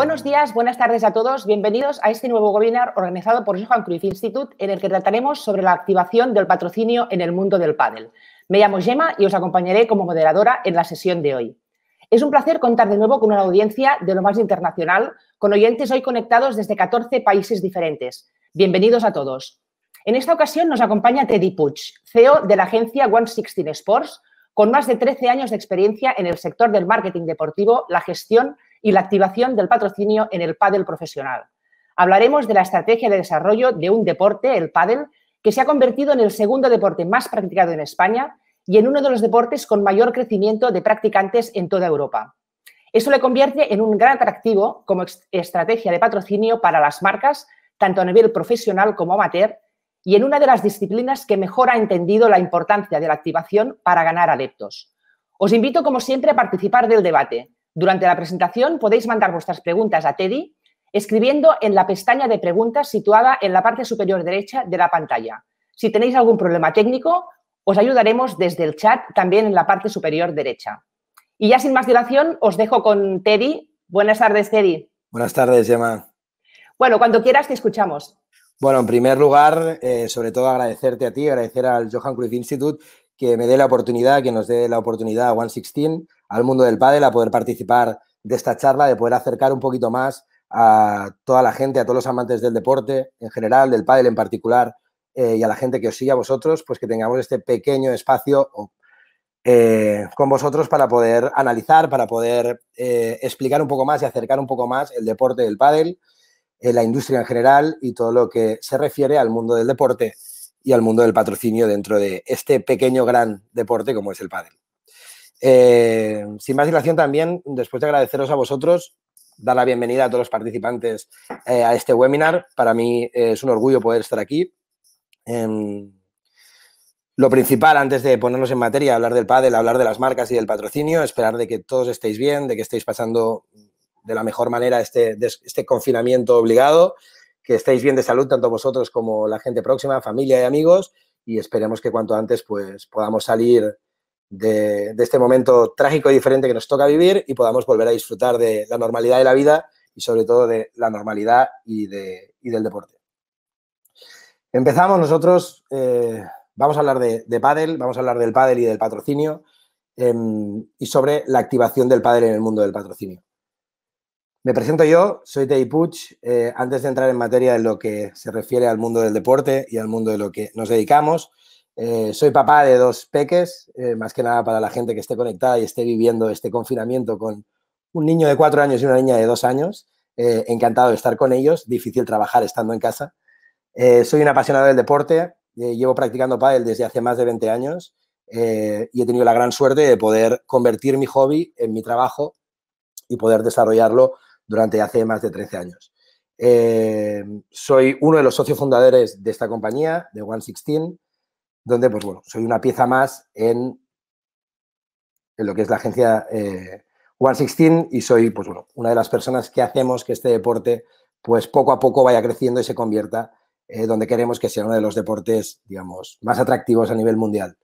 Buenos días, buenas tardes a todos. Bienvenidos a este nuevo webinar organizado por Johan Cruz Institute, en el que trataremos sobre la activación del patrocinio en el mundo del pádel. Me llamo Gemma y os acompañaré como moderadora en la sesión de hoy. Es un placer contar de nuevo con una audiencia de lo más internacional, con oyentes hoy conectados desde 14 países diferentes. Bienvenidos a todos. En esta ocasión nos acompaña Teddy Puch, CEO de la agencia One Sixteen Sports, con más de 13 años de experiencia en el sector del marketing deportivo, la gestión y la activación del patrocinio en el pádel profesional. Hablaremos de la estrategia de desarrollo de un deporte, el pádel, que se ha convertido en el segundo deporte más practicado en España y en uno de los deportes con mayor crecimiento de practicantes en toda Europa. Eso le convierte en un gran atractivo como estrategia de patrocinio para las marcas, tanto a nivel profesional como amateur, y en una de las disciplinas que mejor ha entendido la importancia de la activación para ganar adeptos. Os invito, como siempre, a participar del debate. Durante la presentación podéis mandar vuestras preguntas a Teddy escribiendo en la pestaña de preguntas situada en la parte superior derecha de la pantalla. Si tenéis algún problema técnico, os ayudaremos desde el chat también en la parte superior derecha. Y ya sin más dilación, os dejo con Teddy. Buenas tardes, Teddy. Buenas tardes, Gemma. Bueno, cuando quieras te escuchamos. Bueno, en primer lugar, eh, sobre todo agradecerte a ti, agradecer al Johan Cruyff Institute que me dé la oportunidad, que nos dé la oportunidad a 116 al mundo del pádel, a poder participar de esta charla, de poder acercar un poquito más a toda la gente, a todos los amantes del deporte en general, del pádel en particular, eh, y a la gente que os sigue a vosotros, pues que tengamos este pequeño espacio eh, con vosotros para poder analizar, para poder eh, explicar un poco más y acercar un poco más el deporte del pádel, la industria en general y todo lo que se refiere al mundo del deporte y al mundo del patrocinio dentro de este pequeño gran deporte como es el pádel. Eh, sin más dilación también, después de agradeceros a vosotros, dar la bienvenida a todos los participantes eh, a este webinar. Para mí eh, es un orgullo poder estar aquí. Em, lo principal, antes de ponernos en materia, hablar del pádel, hablar de las marcas y del patrocinio, esperar de que todos estéis bien, de que estéis pasando de la mejor manera este, este confinamiento obligado, que estéis bien de salud, tanto vosotros como la gente próxima, familia y amigos, y esperemos que cuanto antes pues, podamos salir de, este momento trágico y diferente que nos toca vivir y podamos volver a disfrutar de la normalidad de la vida y sobre todo de la normalidad y, del deporte. Empezamos nosotros, eh, vamos a hablar de, de vamos a hablar del pádel y del patrocinio em, y sobre la activación del pádel en el mundo del patrocinio. Me presento yo, soy Tei Puch. Eh, antes de entrar en materia de lo que se refiere al mundo del deporte y al mundo de lo que nos dedicamos, eh, soy papá de dos peques, eh, más que nada para la gente que esté conectada y esté viviendo este confinamiento con un niño de cuatro años y una niña de dos años. Eh, encantado de estar con ellos, difícil trabajar estando en casa. soy un apasionado del deporte, llevo practicando pádel desde hace más de 20 años y he tenido la gran suerte de poder convertir mi hobby en mi trabajo y poder desarrollarlo durante hace más de 13 años. soy uno de los socios fundadores de esta compañía, de 116 donde, pues bueno, soy una pieza más en, en lo que es la agencia eh, One 16 y soy, pues bueno, una de las personas que hacemos que este deporte, pues poco a poco vaya creciendo y se convierta eh, donde queremos que sea uno de los deportes, digamos, más atractivos a nivel mundial.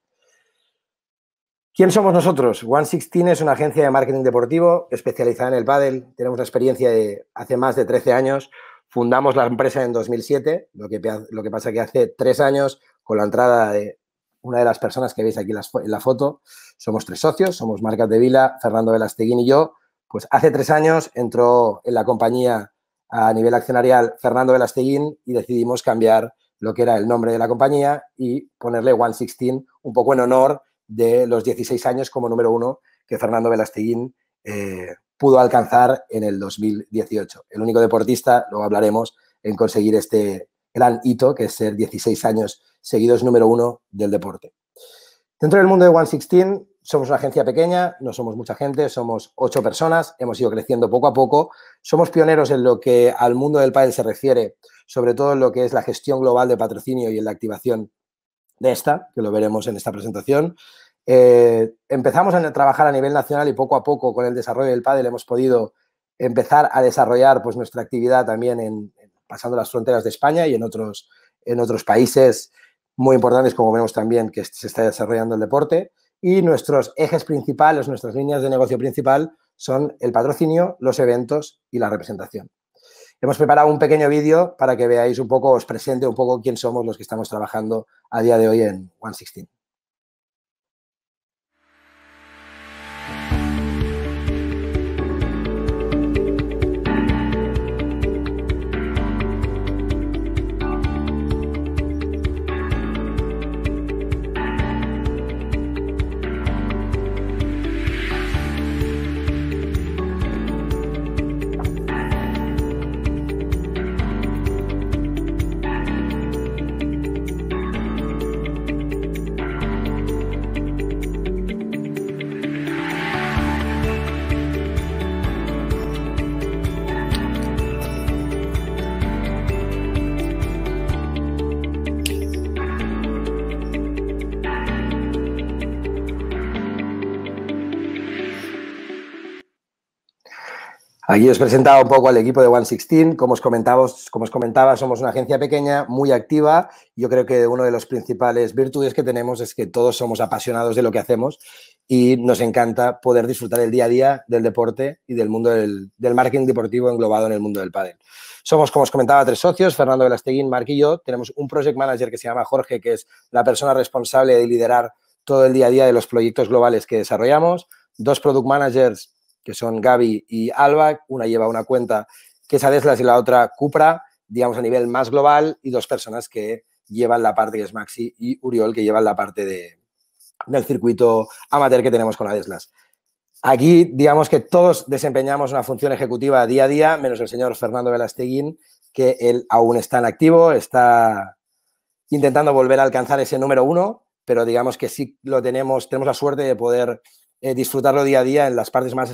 ¿Quién somos nosotros? One16 es una agencia de marketing deportivo especializada en el pádel. Tenemos la experiencia de hace más de 13 años. Fundamos la empresa en 2007, lo que, lo que pasa que hace tres años con la entrada de una de las personas que veis aquí en la foto. Somos tres socios, somos Marcas de Vila, Fernando Velasteguín y yo. Pues hace tres años entró en la compañía a nivel accionarial Fernando Velasteguín y decidimos cambiar lo que era el nombre de la compañía y ponerle 116, un poco en honor de los 16 años como número uno que Fernando Velasteguín eh, pudo alcanzar en el 2018. El único deportista, luego hablaremos, en conseguir este gran hito que es ser 16 años seguidos número uno del deporte. Dentro del mundo de One 116 somos una agencia pequeña, no somos mucha gente, somos ocho personas, hemos ido creciendo poco a poco, somos pioneros en lo que al mundo del pádel se refiere, sobre todo en lo que es la gestión global de patrocinio y en la activación de esta, que lo veremos en esta presentación. Eh, empezamos a trabajar a nivel nacional y poco a poco con el desarrollo del pádel hemos podido empezar a desarrollar pues, nuestra actividad también pasando las fronteras de España y en otros, en otros países muy importantes, como vemos también que se está desarrollando el deporte. Y nuestros ejes principales, nuestras líneas de negocio principal son el patrocinio, los eventos y la representación. Hemos preparado un pequeño vídeo para que veáis un poco, os presente un poco quién somos los que estamos trabajando a día de hoy en 116. Aquí os presentaba un poco al equipo de 116. Como os, como os comentaba, somos una agencia pequeña, muy activa. Yo creo que uno de los principales virtudes que tenemos es que todos somos apasionados de lo que hacemos y nos encanta poder disfrutar el día a día del deporte y del mundo del, marketing deportivo englobado en el mundo del pádel. Somos, como os comentaba, tres socios, Fernando Velasteguín, Mark y yo. Tenemos un project manager que se llama Jorge, que es la persona responsable de liderar todo el día a día de los proyectos globales que desarrollamos. Dos product managers que son Gaby y Alba. Una lleva una cuenta que es Adeslas y la otra Cupra, digamos a nivel más global, y dos personas que llevan la parte que es Maxi y Uriol, que llevan la parte de, del circuito amateur que tenemos con Adeslas. Aquí, digamos que todos desempeñamos una función ejecutiva día a día, menos el señor Fernando Velasteguín, que él aún está en activo, está intentando volver a alcanzar ese número uno, pero digamos que sí lo tenemos, tenemos la suerte de poder eh, disfrutarlo día a día en las partes más,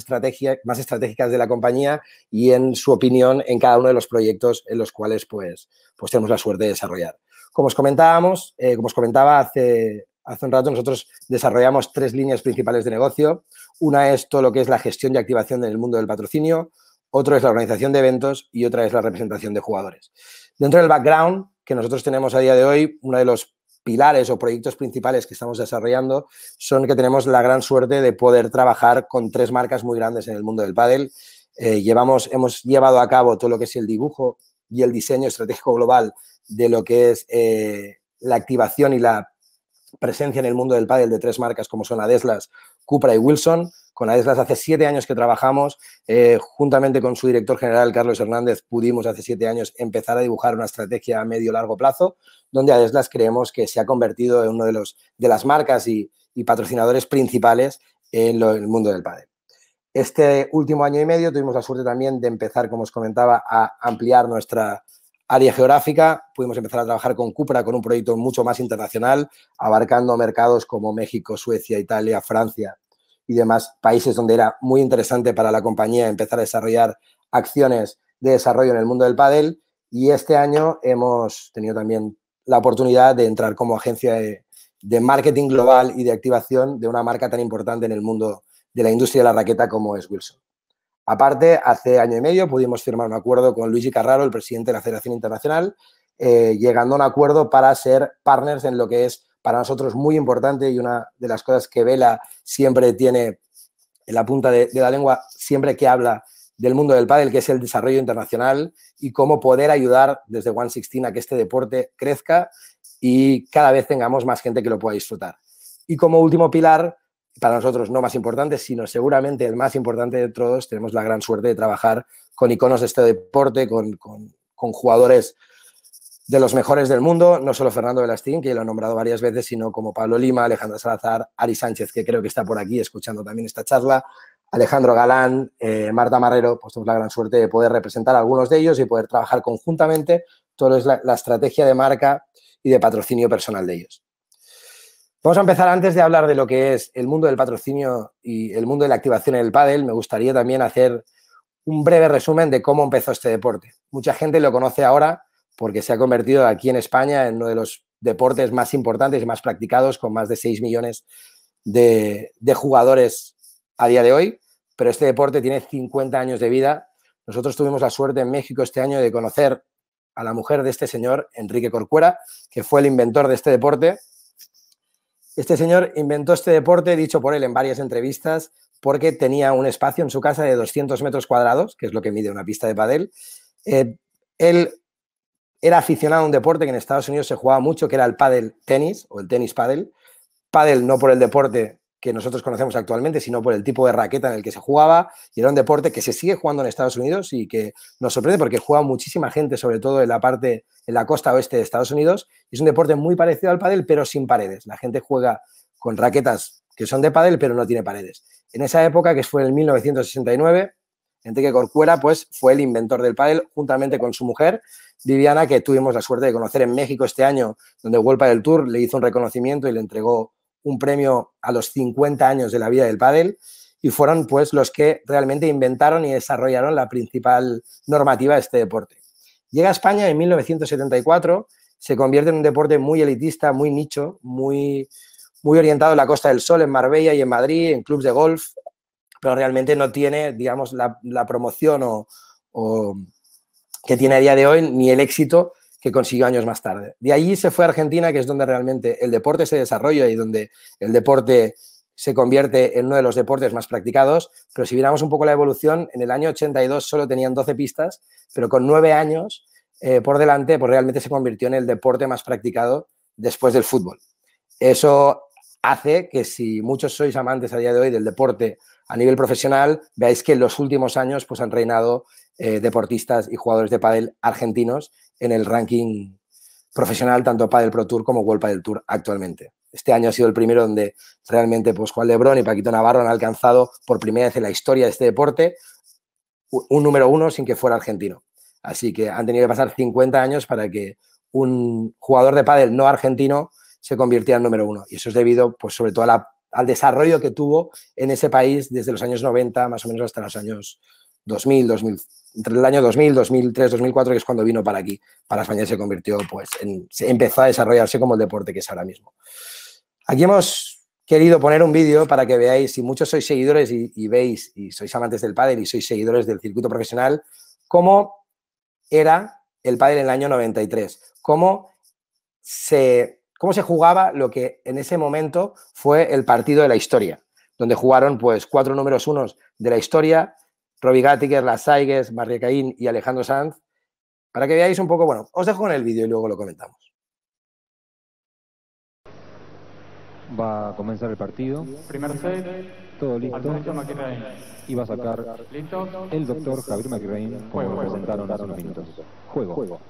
más estratégicas de la compañía y en su opinión en cada uno de los proyectos en los cuales pues, pues tenemos la suerte de desarrollar. Como os comentábamos, eh, como os comentaba hace, hace un rato, nosotros desarrollamos tres líneas principales de negocio. Una es todo lo que es la gestión y activación en el mundo del patrocinio, otra es la organización de eventos y otra es la representación de jugadores. Dentro del background que nosotros tenemos a día de hoy, uno de los pilares o proyectos principales que estamos desarrollando son que tenemos la gran suerte de poder trabajar con tres marcas muy grandes en el mundo del pádel. Eh, llevamos, hemos llevado a cabo todo lo que es el dibujo y el diseño estratégico global de lo que es eh, la activación y la presencia en el mundo del pádel de tres marcas como son Adeslas, Cupra y Wilson con Adeslas hace siete años que trabajamos. Eh, juntamente con su director general, Carlos Hernández, pudimos hace siete años empezar a dibujar una estrategia a medio-largo plazo, donde Adeslas creemos que se ha convertido en uno de, los, de las marcas y, patrocinadores principales en, el mundo del pádel. Este último año y medio tuvimos la suerte también de empezar, como os comentaba, a ampliar nuestra área geográfica. Pudimos empezar a trabajar con Cupra, con un proyecto mucho más internacional, abarcando mercados como México, Suecia, Italia, Francia, y demás países donde era muy interesante para la compañía empezar a desarrollar acciones de desarrollo en el mundo del pádel y este año hemos tenido también la oportunidad de entrar como agencia de, marketing global y de activación de una marca tan importante en el mundo de la industria de la raqueta como es Wilson. Aparte, hace año y medio pudimos firmar un acuerdo con Luigi Carraro, el presidente de la Federación Internacional, eh, llegando a un acuerdo para ser partners en lo que es para nosotros es muy importante y una de las cosas que Vela siempre tiene en la punta de, la lengua, siempre que habla del mundo del pádel, que es el desarrollo internacional y cómo poder ayudar desde One Sixteen a que este deporte crezca y cada vez tengamos más gente que lo pueda disfrutar. Y como último pilar, para nosotros no más importante, sino seguramente el más importante de todos, tenemos la gran suerte de trabajar con iconos de este deporte, con, con, con jugadores de los mejores del mundo, no solo Fernando Velastín, que lo ha nombrado varias veces, sino como Pablo Lima, Alejandra Salazar, Ari Sánchez, que creo que está por aquí escuchando también esta charla, Alejandro Galán, eh, Marta Marrero, pues tenemos la gran suerte de poder representar a algunos de ellos y poder trabajar conjuntamente todo es la, la estrategia de marca y de patrocinio personal de ellos. Vamos a empezar antes de hablar de lo que es el mundo del patrocinio y el mundo de la activación en el pádel, me gustaría también hacer un breve resumen de cómo empezó este deporte. Mucha gente lo conoce ahora porque se ha convertido aquí en España en uno de los deportes más importantes y más practicados, con más de 6 millones de, jugadores a día de hoy. Pero este deporte tiene 50 años de vida. Nosotros tuvimos la suerte en México este año de conocer a la mujer de este señor, Enrique Corcuera, que fue el inventor de este deporte. Este señor inventó este deporte, dicho por él en varias entrevistas, porque tenía un espacio en su casa de 200 metros cuadrados, que es lo que mide una pista de padel. Eh, él era aficionado a un deporte que en Estados Unidos se jugaba mucho, que era el pádel tenis o el tenis pádel. Pádel no por el deporte que nosotros conocemos actualmente, sino por el tipo de raqueta en el que se jugaba. Y era un deporte que se sigue jugando en Estados Unidos y que nos sorprende porque juega muchísima gente, sobre todo en la parte, en la costa oeste de Estados Unidos. Es un deporte muy parecido al pádel, pero sin paredes. La gente juega con raquetas que son de pádel, pero no tiene paredes. En esa época, que fue en 1969, que Corcuera, pues fue el inventor del pádel juntamente con su mujer Viviana, que tuvimos la suerte de conocer en México este año, donde World del Tour le hizo un reconocimiento y le entregó un premio a los 50 años de la vida del pádel y fueron pues los que realmente inventaron y desarrollaron la principal normativa de este deporte. Llega a España en 1974, se convierte en un deporte muy elitista, muy nicho, muy, muy orientado a la Costa del Sol, en Marbella y en Madrid, en clubes de golf, pero realmente no tiene, digamos, la, promoción que tiene a día de hoy ni el éxito que consiguió años más tarde. De allí se fue a Argentina, que es donde realmente el deporte se desarrolla y donde el deporte se convierte en uno de los deportes más practicados, pero si miramos un poco la evolución, en el año 82 solo tenían 12 pistas, pero con nueve años eh, por delante, pues realmente se convirtió en el deporte más practicado después del fútbol. Eso hace que si muchos sois amantes a día de hoy del deporte a nivel profesional, veáis que en los últimos años pues, han reinado eh, deportistas y jugadores de pádel argentinos en el ranking profesional, tanto Padel Pro Tour como World Padel Tour actualmente. Este año ha sido el primero donde realmente pues, Juan Lebrón y Paquito Navarro han alcanzado por primera vez en la historia de este deporte un número uno sin que fuera argentino. Así que han tenido que pasar 50 años para que un jugador de pádel no argentino se convirtiera en número uno. Y eso es debido, pues, sobre todo a la al desarrollo que tuvo en ese país desde los años 90 más o menos hasta los años 2000, 2000 entre el año 2000, 2003, 2004, que es cuando vino para aquí, para España se convirtió, pues, se empezó a desarrollarse como el deporte que es ahora mismo. Aquí hemos querido poner un vídeo para que veáis, si muchos sois seguidores y, y veis, y sois amantes del pádel y sois seguidores del circuito profesional, cómo era el pádel en el año 93, cómo se cómo se jugaba lo que en ese momento fue el partido de la historia, donde jugaron pues cuatro números unos de la historia, Robbie Gattiker, Las Saigues, caín y Alejandro Sanz, para que veáis un poco, bueno, os dejo con el vídeo y luego lo comentamos. Va a comenzar el partido. Primer set. Todo listo. Y va a sacar el doctor Javier McRae, Juego. Juego.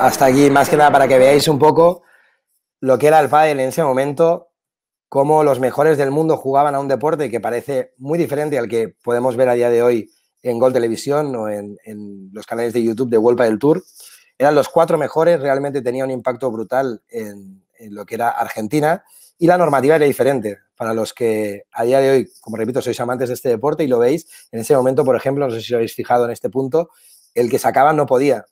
hasta aquí, más que nada para que veáis un poco lo que era el pádel en ese momento, cómo los mejores del mundo jugaban a un deporte que parece muy diferente al que podemos ver a día de hoy en Gol Televisión o en, los canales de YouTube de World del Tour. Eran los cuatro mejores, realmente tenía un impacto brutal en, lo que era Argentina y la normativa era diferente. Para los que a día de hoy, como repito, sois amantes de este deporte y lo veis, en ese momento, por ejemplo, no sé si os habéis fijado en este punto, el que sacaba no podía,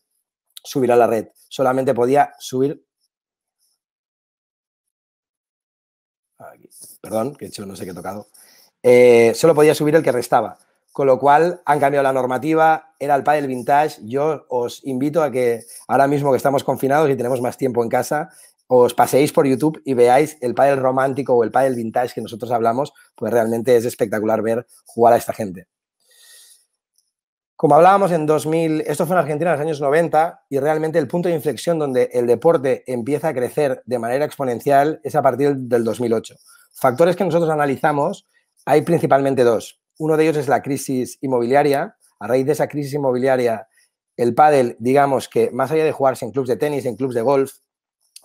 subir a la red. Solamente podía subir. Perdón, que hecho no sé qué he tocado. Eh, solo podía subir el que restaba. Con lo cual han cambiado la normativa, era el pádel vintage. Yo os invito a que ahora mismo que estamos confinados y tenemos más tiempo en casa, os paseéis por YouTube y veáis el pádel romántico o el pádel vintage que nosotros hablamos, pues realmente es espectacular ver jugar a esta gente. Como hablábamos en 2000, esto fue en Argentina en los años 90 y realmente el punto de inflexión donde el deporte empieza a crecer de manera exponencial es a partir del 2008. Factores que nosotros analizamos hay principalmente dos. Uno de ellos es la crisis inmobiliaria. A raíz de esa crisis inmobiliaria, el pádel, digamos que más allá de jugarse en clubes de tenis, en clubes de golf,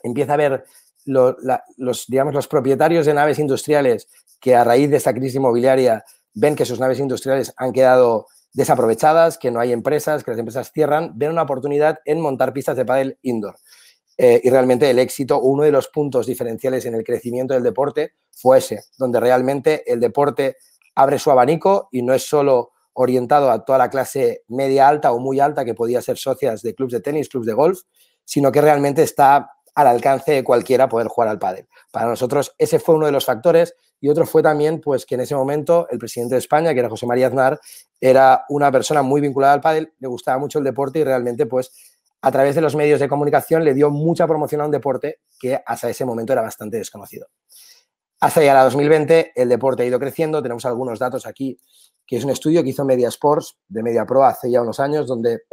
empieza a ver los, digamos, los propietarios de naves industriales que a raíz de esa crisis inmobiliaria ven que sus naves industriales han quedado desaprovechadas, que no hay empresas, que las empresas cierran, ven una oportunidad en montar pistas de pádel indoor. Eh, y realmente el éxito, uno de los puntos diferenciales en el crecimiento del deporte fue ese, donde realmente el deporte abre su abanico y no es solo orientado a toda la clase media alta o muy alta que podía ser socias de clubes de tenis, clubes de golf, sino que realmente está al alcance de cualquiera poder jugar al pádel. Para nosotros ese fue uno de los factores y otro fue también pues que en ese momento el presidente de España, que era José María Aznar, era una persona muy vinculada al pádel, le gustaba mucho el deporte y realmente pues a través de los medios de comunicación le dio mucha promoción a un deporte que hasta ese momento era bastante desconocido. Hasta ya la 2020 el deporte ha ido creciendo, tenemos algunos datos aquí, que es un estudio que hizo Media Sports de Media Pro hace ya unos años, donde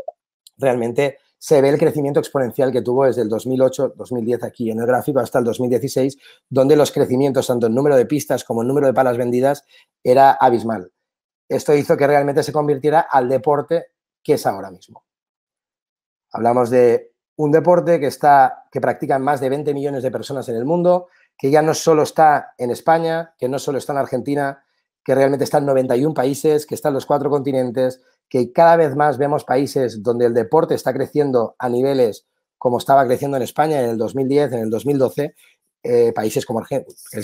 realmente se ve el crecimiento exponencial que tuvo desde el 2008-2010 aquí en el gráfico hasta el 2016, donde los crecimientos tanto en número de pistas como en número de palas vendidas era abismal. Esto hizo que realmente se convirtiera al deporte que es ahora mismo. Hablamos de un deporte que, está, que practican más de 20 millones de personas en el mundo, que ya no solo está en España, que no solo está en Argentina, que realmente está en 91 países, que está en los cuatro continentes, que cada vez más vemos países donde el deporte está creciendo a niveles como estaba creciendo en España en el 2010, en el 2012, eh, países como,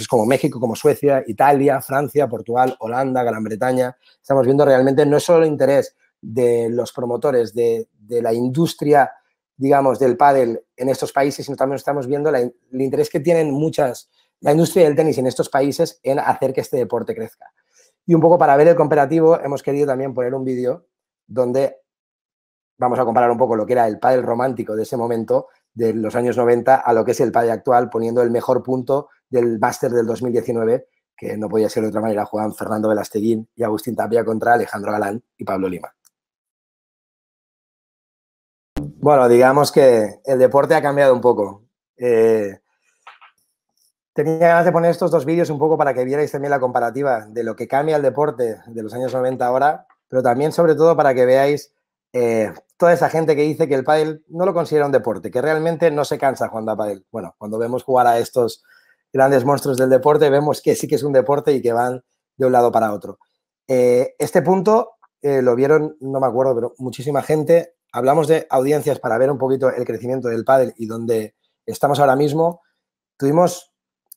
como México, como Suecia, Italia, Francia, Portugal, Holanda, Gran Bretaña. Estamos viendo realmente no es solo el interés de los promotores de, la industria, digamos, del pádel en estos países, sino también estamos viendo el interés que tienen muchas, la industria del tenis en estos países en hacer que este deporte crezca. Y un poco para ver el comparativo, hemos querido también poner un vídeo donde vamos a comparar un poco lo que era el pádel romántico de ese momento, de los años 90, a lo que es el pádel actual, poniendo el mejor punto del master del 2019, que no podía ser de otra manera, Juan Fernando Velasteguín y Agustín Tapia contra Alejandro Galán y Pablo Lima. Bueno, digamos que el deporte ha cambiado un poco. Eh, tenía ganas de poner estos dos vídeos un poco para que vierais también la comparativa de lo que cambia el deporte de los años 90 ahora, pero también sobre todo para que veáis eh, toda esa gente que dice que el pádel no lo considera un deporte, que realmente no se cansa jugando a pádel. Bueno, cuando vemos jugar a estos grandes monstruos del deporte, vemos que sí que es un deporte y que van de un lado para otro. Eh, este punto eh, lo vieron, no me acuerdo, pero muchísima gente. Hablamos de audiencias para ver un poquito el crecimiento del pádel y donde estamos ahora mismo. Tuvimos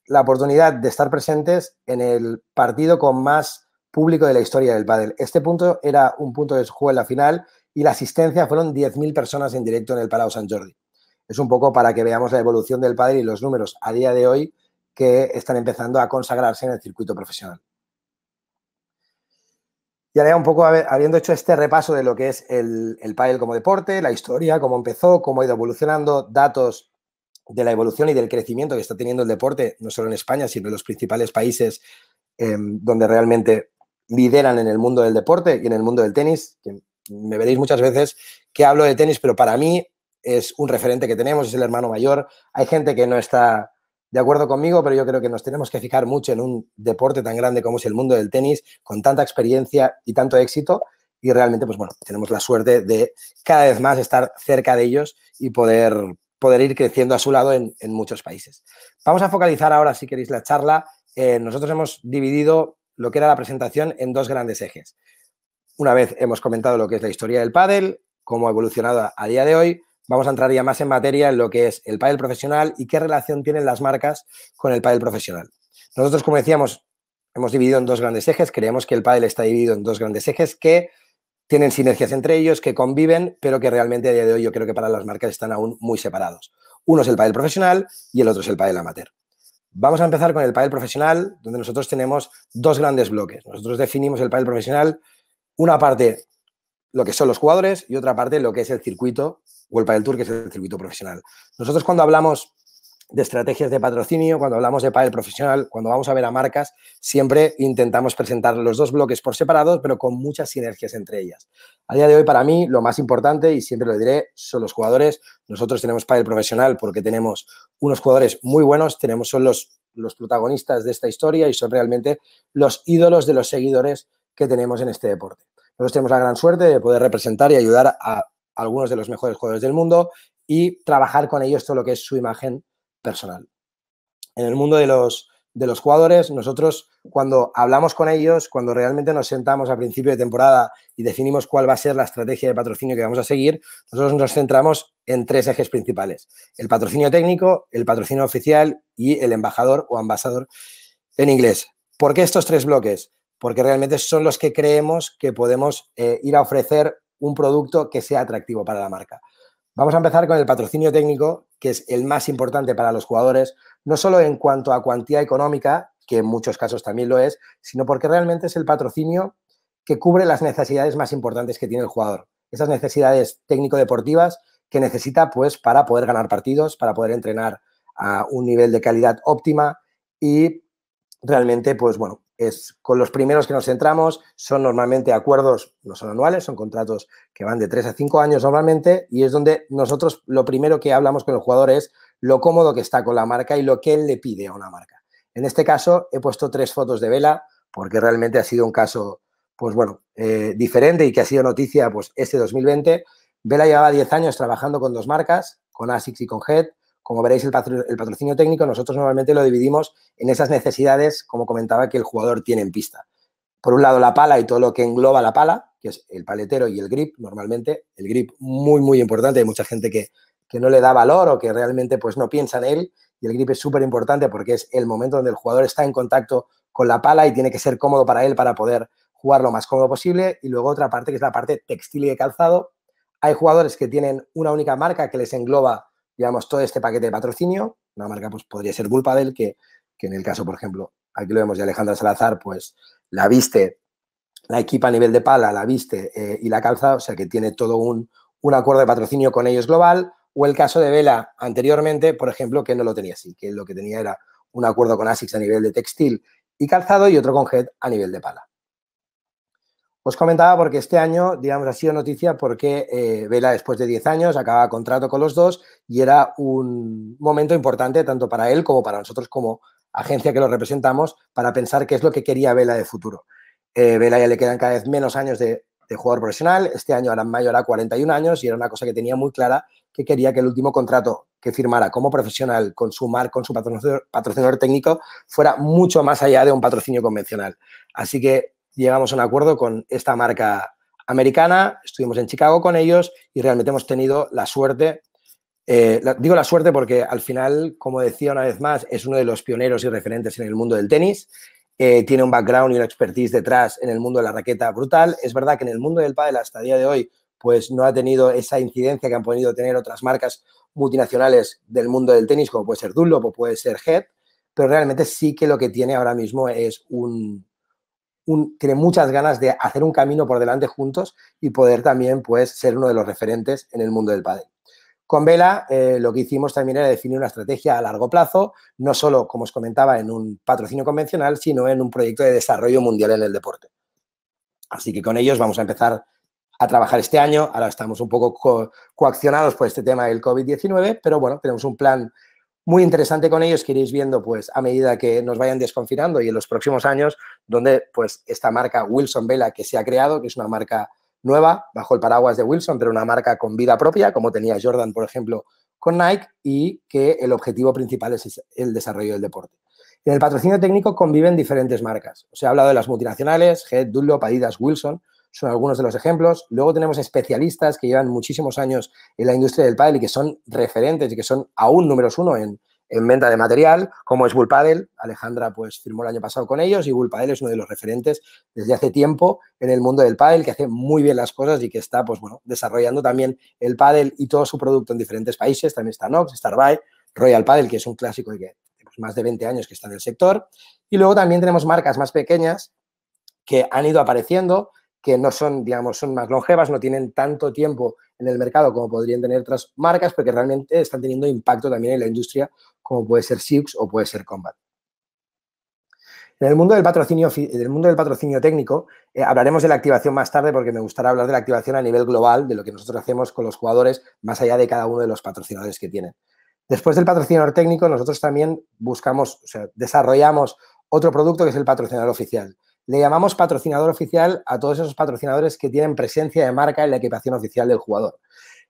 la oportunidad de estar presentes en el partido con más público de la historia del pádel. Este punto era un punto de juego en la final y la asistencia fueron 10.000 personas en directo en el Palau San Jordi. Es un poco para que veamos la evolución del pádel y los números a día de hoy que están empezando a consagrarse en el circuito profesional. Y ahora un poco habiendo hecho este repaso de lo que es el, el como deporte, la historia, cómo empezó, cómo ha ido evolucionando, datos de la evolución y del crecimiento que está teniendo el deporte, no solo en España, sino en los principales países em, donde realmente lideran en el mundo del deporte y en el mundo del tenis, me veréis muchas veces que hablo de tenis, pero para mí es un referente que tenemos, es el hermano mayor. Hay gente que no está de acuerdo conmigo, pero yo creo que nos tenemos que fijar mucho en un deporte tan grande como es el mundo del tenis, con tanta experiencia y tanto éxito. Y realmente, pues bueno, tenemos la suerte de cada vez más estar cerca de ellos y poder, poder ir creciendo a su lado en, muchos países. Vamos a focalizar ahora, si queréis, la charla. Eh, nosotros hemos dividido lo que era la presentación en dos grandes ejes. Una vez hemos comentado lo que es la historia del pádel, cómo ha evolucionado a día de hoy, vamos a entrar ya más en materia en lo que es el pádel profesional y qué relación tienen las marcas con el pádel profesional. Nosotros, como decíamos, hemos dividido en dos grandes ejes, creemos que el pádel está dividido en dos grandes ejes que tienen sinergias entre ellos, que conviven, pero que realmente a día de hoy yo creo que para las marcas están aún muy separados. Uno es el pádel profesional y el otro es el pádel amateur. Vamos a empezar con el pádel profesional, donde nosotros tenemos dos grandes bloques. Nosotros definimos el pádel profesional una parte lo que son los jugadores y otra parte lo que es el circuito o el Padel Tour, que es el circuito profesional. Nosotros cuando hablamos de estrategias de patrocinio, cuando hablamos de Padel profesional, cuando vamos a ver a marcas, siempre intentamos presentar los dos bloques por separados, pero con muchas sinergias entre ellas. A día de hoy, para mí, lo más importante, y siempre lo diré, son los jugadores. Nosotros tenemos Padel profesional porque tenemos unos jugadores muy buenos, tenemos, son los, los protagonistas de esta historia y son realmente los ídolos de los seguidores que tenemos en este deporte. Nosotros tenemos la gran suerte de poder representar y ayudar a algunos de los mejores jugadores del mundo y trabajar con ellos todo lo que es su imagen personal. En el mundo de los, de los jugadores, nosotros cuando hablamos con ellos, cuando realmente nos sentamos a principio de temporada y definimos cuál va a ser la estrategia de patrocinio que vamos a seguir, nosotros nos centramos en tres ejes principales. El patrocinio técnico, el patrocinio oficial y el embajador o ambasador en inglés. ¿Por qué estos tres bloques? porque realmente son los que creemos que podemos eh, ir a ofrecer un producto que sea atractivo para la marca. Vamos a empezar con el patrocinio técnico, que es el más importante para los jugadores, no solo en cuanto a cuantía económica, que en muchos casos también lo es, sino porque realmente es el patrocinio que cubre las necesidades más importantes que tiene el jugador. Esas necesidades técnico-deportivas que necesita pues para poder ganar partidos, para poder entrenar a un nivel de calidad óptima y realmente, pues bueno, es con los primeros que nos centramos, son normalmente acuerdos, no son anuales, son contratos que van de 3 a 5 años normalmente, y es donde nosotros lo primero que hablamos con el jugador es lo cómodo que está con la marca y lo que él le pide a una marca. En este caso he puesto tres fotos de vela porque realmente ha sido un caso, pues bueno, eh, diferente y que ha sido noticia pues este 2020. Vela llevaba 10 años trabajando con dos marcas, con ASICS y con Head, como veréis, el, patrocinio técnico nosotros normalmente lo dividimos en esas necesidades, como comentaba, que el jugador tiene en pista. Por un lado, la pala y todo lo que engloba la pala, que es el paletero y el grip, normalmente. El grip muy, muy importante. Hay mucha gente que, que no le da valor o que realmente pues, no piensa en él. Y el grip es súper importante porque es el momento donde el jugador está en contacto con la pala y tiene que ser cómodo para él para poder jugar lo más cómodo posible. Y luego otra parte que es la parte textil y de calzado. Hay jugadores que tienen una única marca que les engloba Llevamos todo este paquete de patrocinio. Una marca pues, podría ser culpa él que, que en el caso, por ejemplo, aquí lo vemos de Alejandra Salazar, pues la viste, la equipa a nivel de pala, la viste eh, y la calza, o sea que tiene todo un, un acuerdo de patrocinio con ellos global, o el caso de Vela anteriormente, por ejemplo, que no lo tenía así, que lo que tenía era un acuerdo con ASICS a nivel de textil y calzado y otro con Head a nivel de pala. Os comentaba porque este año, digamos, ha sido noticia porque eh, Vela, después de 10 años, acaba contrato con los dos y era un momento importante tanto para él como para nosotros como agencia que lo representamos para pensar qué es lo que quería Vela de futuro. Eh, Vela ya le quedan cada vez menos años de, jugador profesional. Este año, ahora en a 41 años y era una cosa que tenía muy clara que quería que el último contrato que firmara como profesional con su mar, con su patrocinador, patrocinador técnico, fuera mucho más allá de un patrocinio convencional. Así que llegamos a un acuerdo con esta marca americana, estuvimos en Chicago con ellos y realmente hemos tenido la suerte, eh, digo la suerte porque al final, como decía una vez más, es uno de los pioneros y referentes en el mundo del tenis, eh, tiene un background y una expertise detrás en el mundo de la raqueta brutal. Es verdad que en el mundo del pádel hasta el día de hoy pues no ha tenido esa incidencia que han podido tener otras marcas multinacionales del mundo del tenis, como puede ser Dunlop o puede ser Head, pero realmente sí que lo que tiene ahora mismo es un, tiene muchas ganas de hacer un camino por delante juntos y poder también pues, ser uno de los referentes en el mundo del padre. Con Vela eh, lo que hicimos también era definir una estrategia a largo plazo, no solo, como os comentaba, en un patrocinio convencional, sino en un proyecto de desarrollo mundial en el deporte. Así que con ellos vamos a empezar a trabajar este año. Ahora estamos un poco coaccionados por este tema del COVID-19, pero bueno, tenemos un plan muy interesante con ellos que iréis viendo pues a medida que nos vayan desconfinando y en los próximos años, donde pues esta marca Wilson Vela que se ha creado, que es una marca nueva bajo el paraguas de Wilson, pero una marca con vida propia, como tenía Jordan, por ejemplo, con Nike, y que el objetivo principal es el desarrollo del deporte. En el patrocinio técnico conviven diferentes marcas. Se ha hablado de las multinacionales, Head, Dullo, Adidas, Wilson, son algunos de los ejemplos. Luego tenemos especialistas que llevan muchísimos años en la industria del pádel y que son referentes y que son aún números uno en, venta de material, como es Bull Padel. Alejandra pues firmó el año pasado con ellos y Bull Padel es uno de los referentes desde hace tiempo en el mundo del pádel que hace muy bien las cosas y que está pues bueno, desarrollando también el pádel y todo su producto en diferentes países. También está Nox, Starbuy, Royal Padel, que es un clásico y que pues, más de 20 años que está en el sector. Y luego también tenemos marcas más pequeñas que han ido apareciendo que no son, digamos, son más longevas, no tienen tanto tiempo en el mercado como podrían tener otras marcas, porque realmente están teniendo impacto también en la industria, como puede ser Siux o puede ser Combat. En el mundo del patrocinio, del mundo del patrocinio técnico, eh, hablaremos de la activación más tarde porque me gustará hablar de la activación a nivel global, de lo que nosotros hacemos con los jugadores, más allá de cada uno de los patrocinadores que tienen. Después del patrocinador técnico, nosotros también buscamos, o sea, desarrollamos otro producto que es el patrocinador oficial le llamamos patrocinador oficial a todos esos patrocinadores que tienen presencia de marca en la equipación oficial del jugador.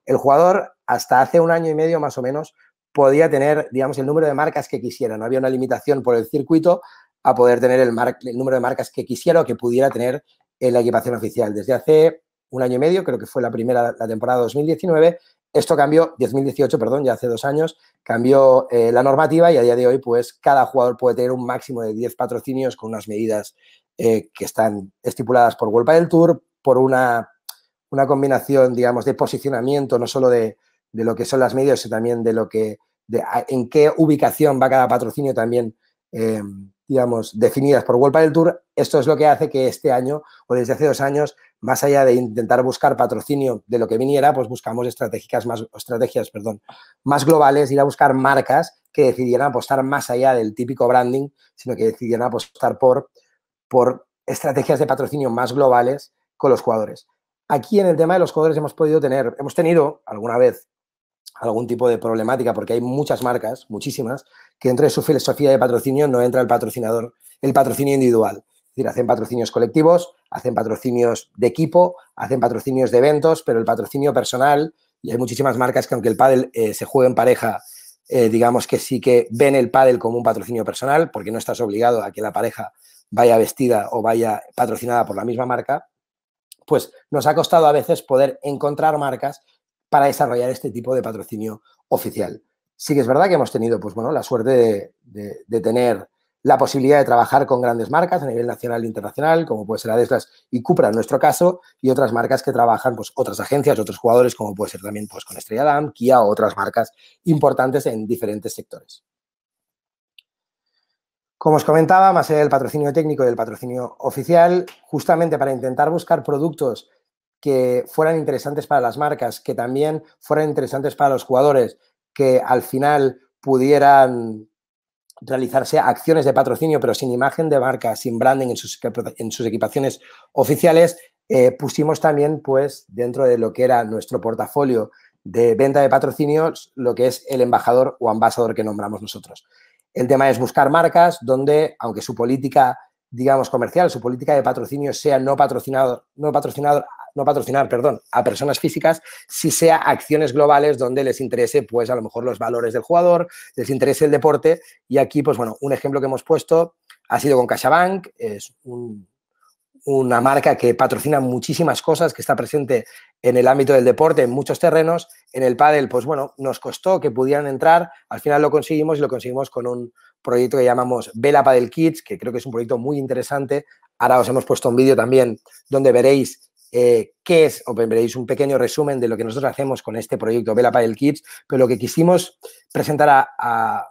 El jugador, hasta hace un año y medio más o menos, podía tener, digamos, el número de marcas que quisiera. No había una limitación por el circuito a poder tener el, número de marcas que quisiera o que pudiera tener en la equipación oficial. Desde hace un año y medio, creo que fue la primera, la temporada 2019, esto cambió, 2018, perdón, ya hace dos años, cambió eh, la normativa y a día de hoy, pues cada jugador puede tener un máximo de 10 patrocinios con unas medidas eh, que están estipuladas por World del Tour, por una, combinación, digamos, de posicionamiento, no solo de, lo que son las medias, sino también de lo que, en qué ubicación va cada patrocinio también, eh, digamos, definidas por World del Tour. Esto es lo que hace que este año, o desde hace dos años, más allá de intentar buscar patrocinio de lo que viniera, pues buscamos más, estrategias perdón, más globales, ir a buscar marcas que decidieran apostar más allá del típico branding, sino que decidieran apostar por por estrategias de patrocinio más globales con los jugadores. Aquí en el tema de los jugadores hemos podido tener, hemos tenido alguna vez algún tipo de problemática porque hay muchas marcas, muchísimas, que entre su filosofía de patrocinio no entra el patrocinador, el patrocinio individual. Es decir, hacen patrocinios colectivos, hacen patrocinios de equipo, hacen patrocinios de eventos, pero el patrocinio personal, y hay muchísimas marcas que aunque el pádel eh, se juegue en pareja, eh, digamos que sí que ven el pádel como un patrocinio personal, porque no estás obligado a que la pareja vaya vestida o vaya patrocinada por la misma marca, pues nos ha costado a veces poder encontrar marcas para desarrollar este tipo de patrocinio oficial. Sí que es verdad que hemos tenido, pues bueno, la suerte de, tener la posibilidad de trabajar con grandes marcas a nivel nacional e internacional, como puede ser Adeslas y Cupra en nuestro caso, y otras marcas que trabajan, pues otras agencias, otros jugadores, como puede ser también pues, con Estrella Dam Kia o otras marcas importantes en diferentes sectores. Como os comentaba, más allá del patrocinio técnico y del patrocinio oficial, justamente para intentar buscar productos que fueran interesantes para las marcas, que también fueran interesantes para los jugadores, que al final pudieran realizarse acciones de patrocinio, pero sin imagen de marca, sin branding en sus, equipaciones oficiales, eh, pusimos también, pues, dentro de lo que era nuestro portafolio de venta de patrocinios, lo que es el embajador o ambasador que nombramos nosotros. El tema es buscar marcas donde, aunque su política, digamos, comercial, su política de patrocinio sea no patrocinador, no patrocinador, no patrocinar, perdón, a personas físicas, si sea acciones globales donde les interese, pues a lo mejor los valores del jugador, les interese el deporte. Y aquí, pues bueno, un ejemplo que hemos puesto ha sido con CaixaBank, es un, una marca que patrocina muchísimas cosas, que está presente en el ámbito del deporte, en muchos terrenos. En el pádel, pues bueno, nos costó que pudieran entrar, al final lo conseguimos y lo conseguimos con un proyecto que llamamos Vela Padel Kids, que creo que es un proyecto muy interesante. Ahora os hemos puesto un vídeo también donde veréis eh, qué es, o veréis un pequeño resumen de lo que nosotros hacemos con este proyecto Vela Padel Kids, pero lo que quisimos presentar a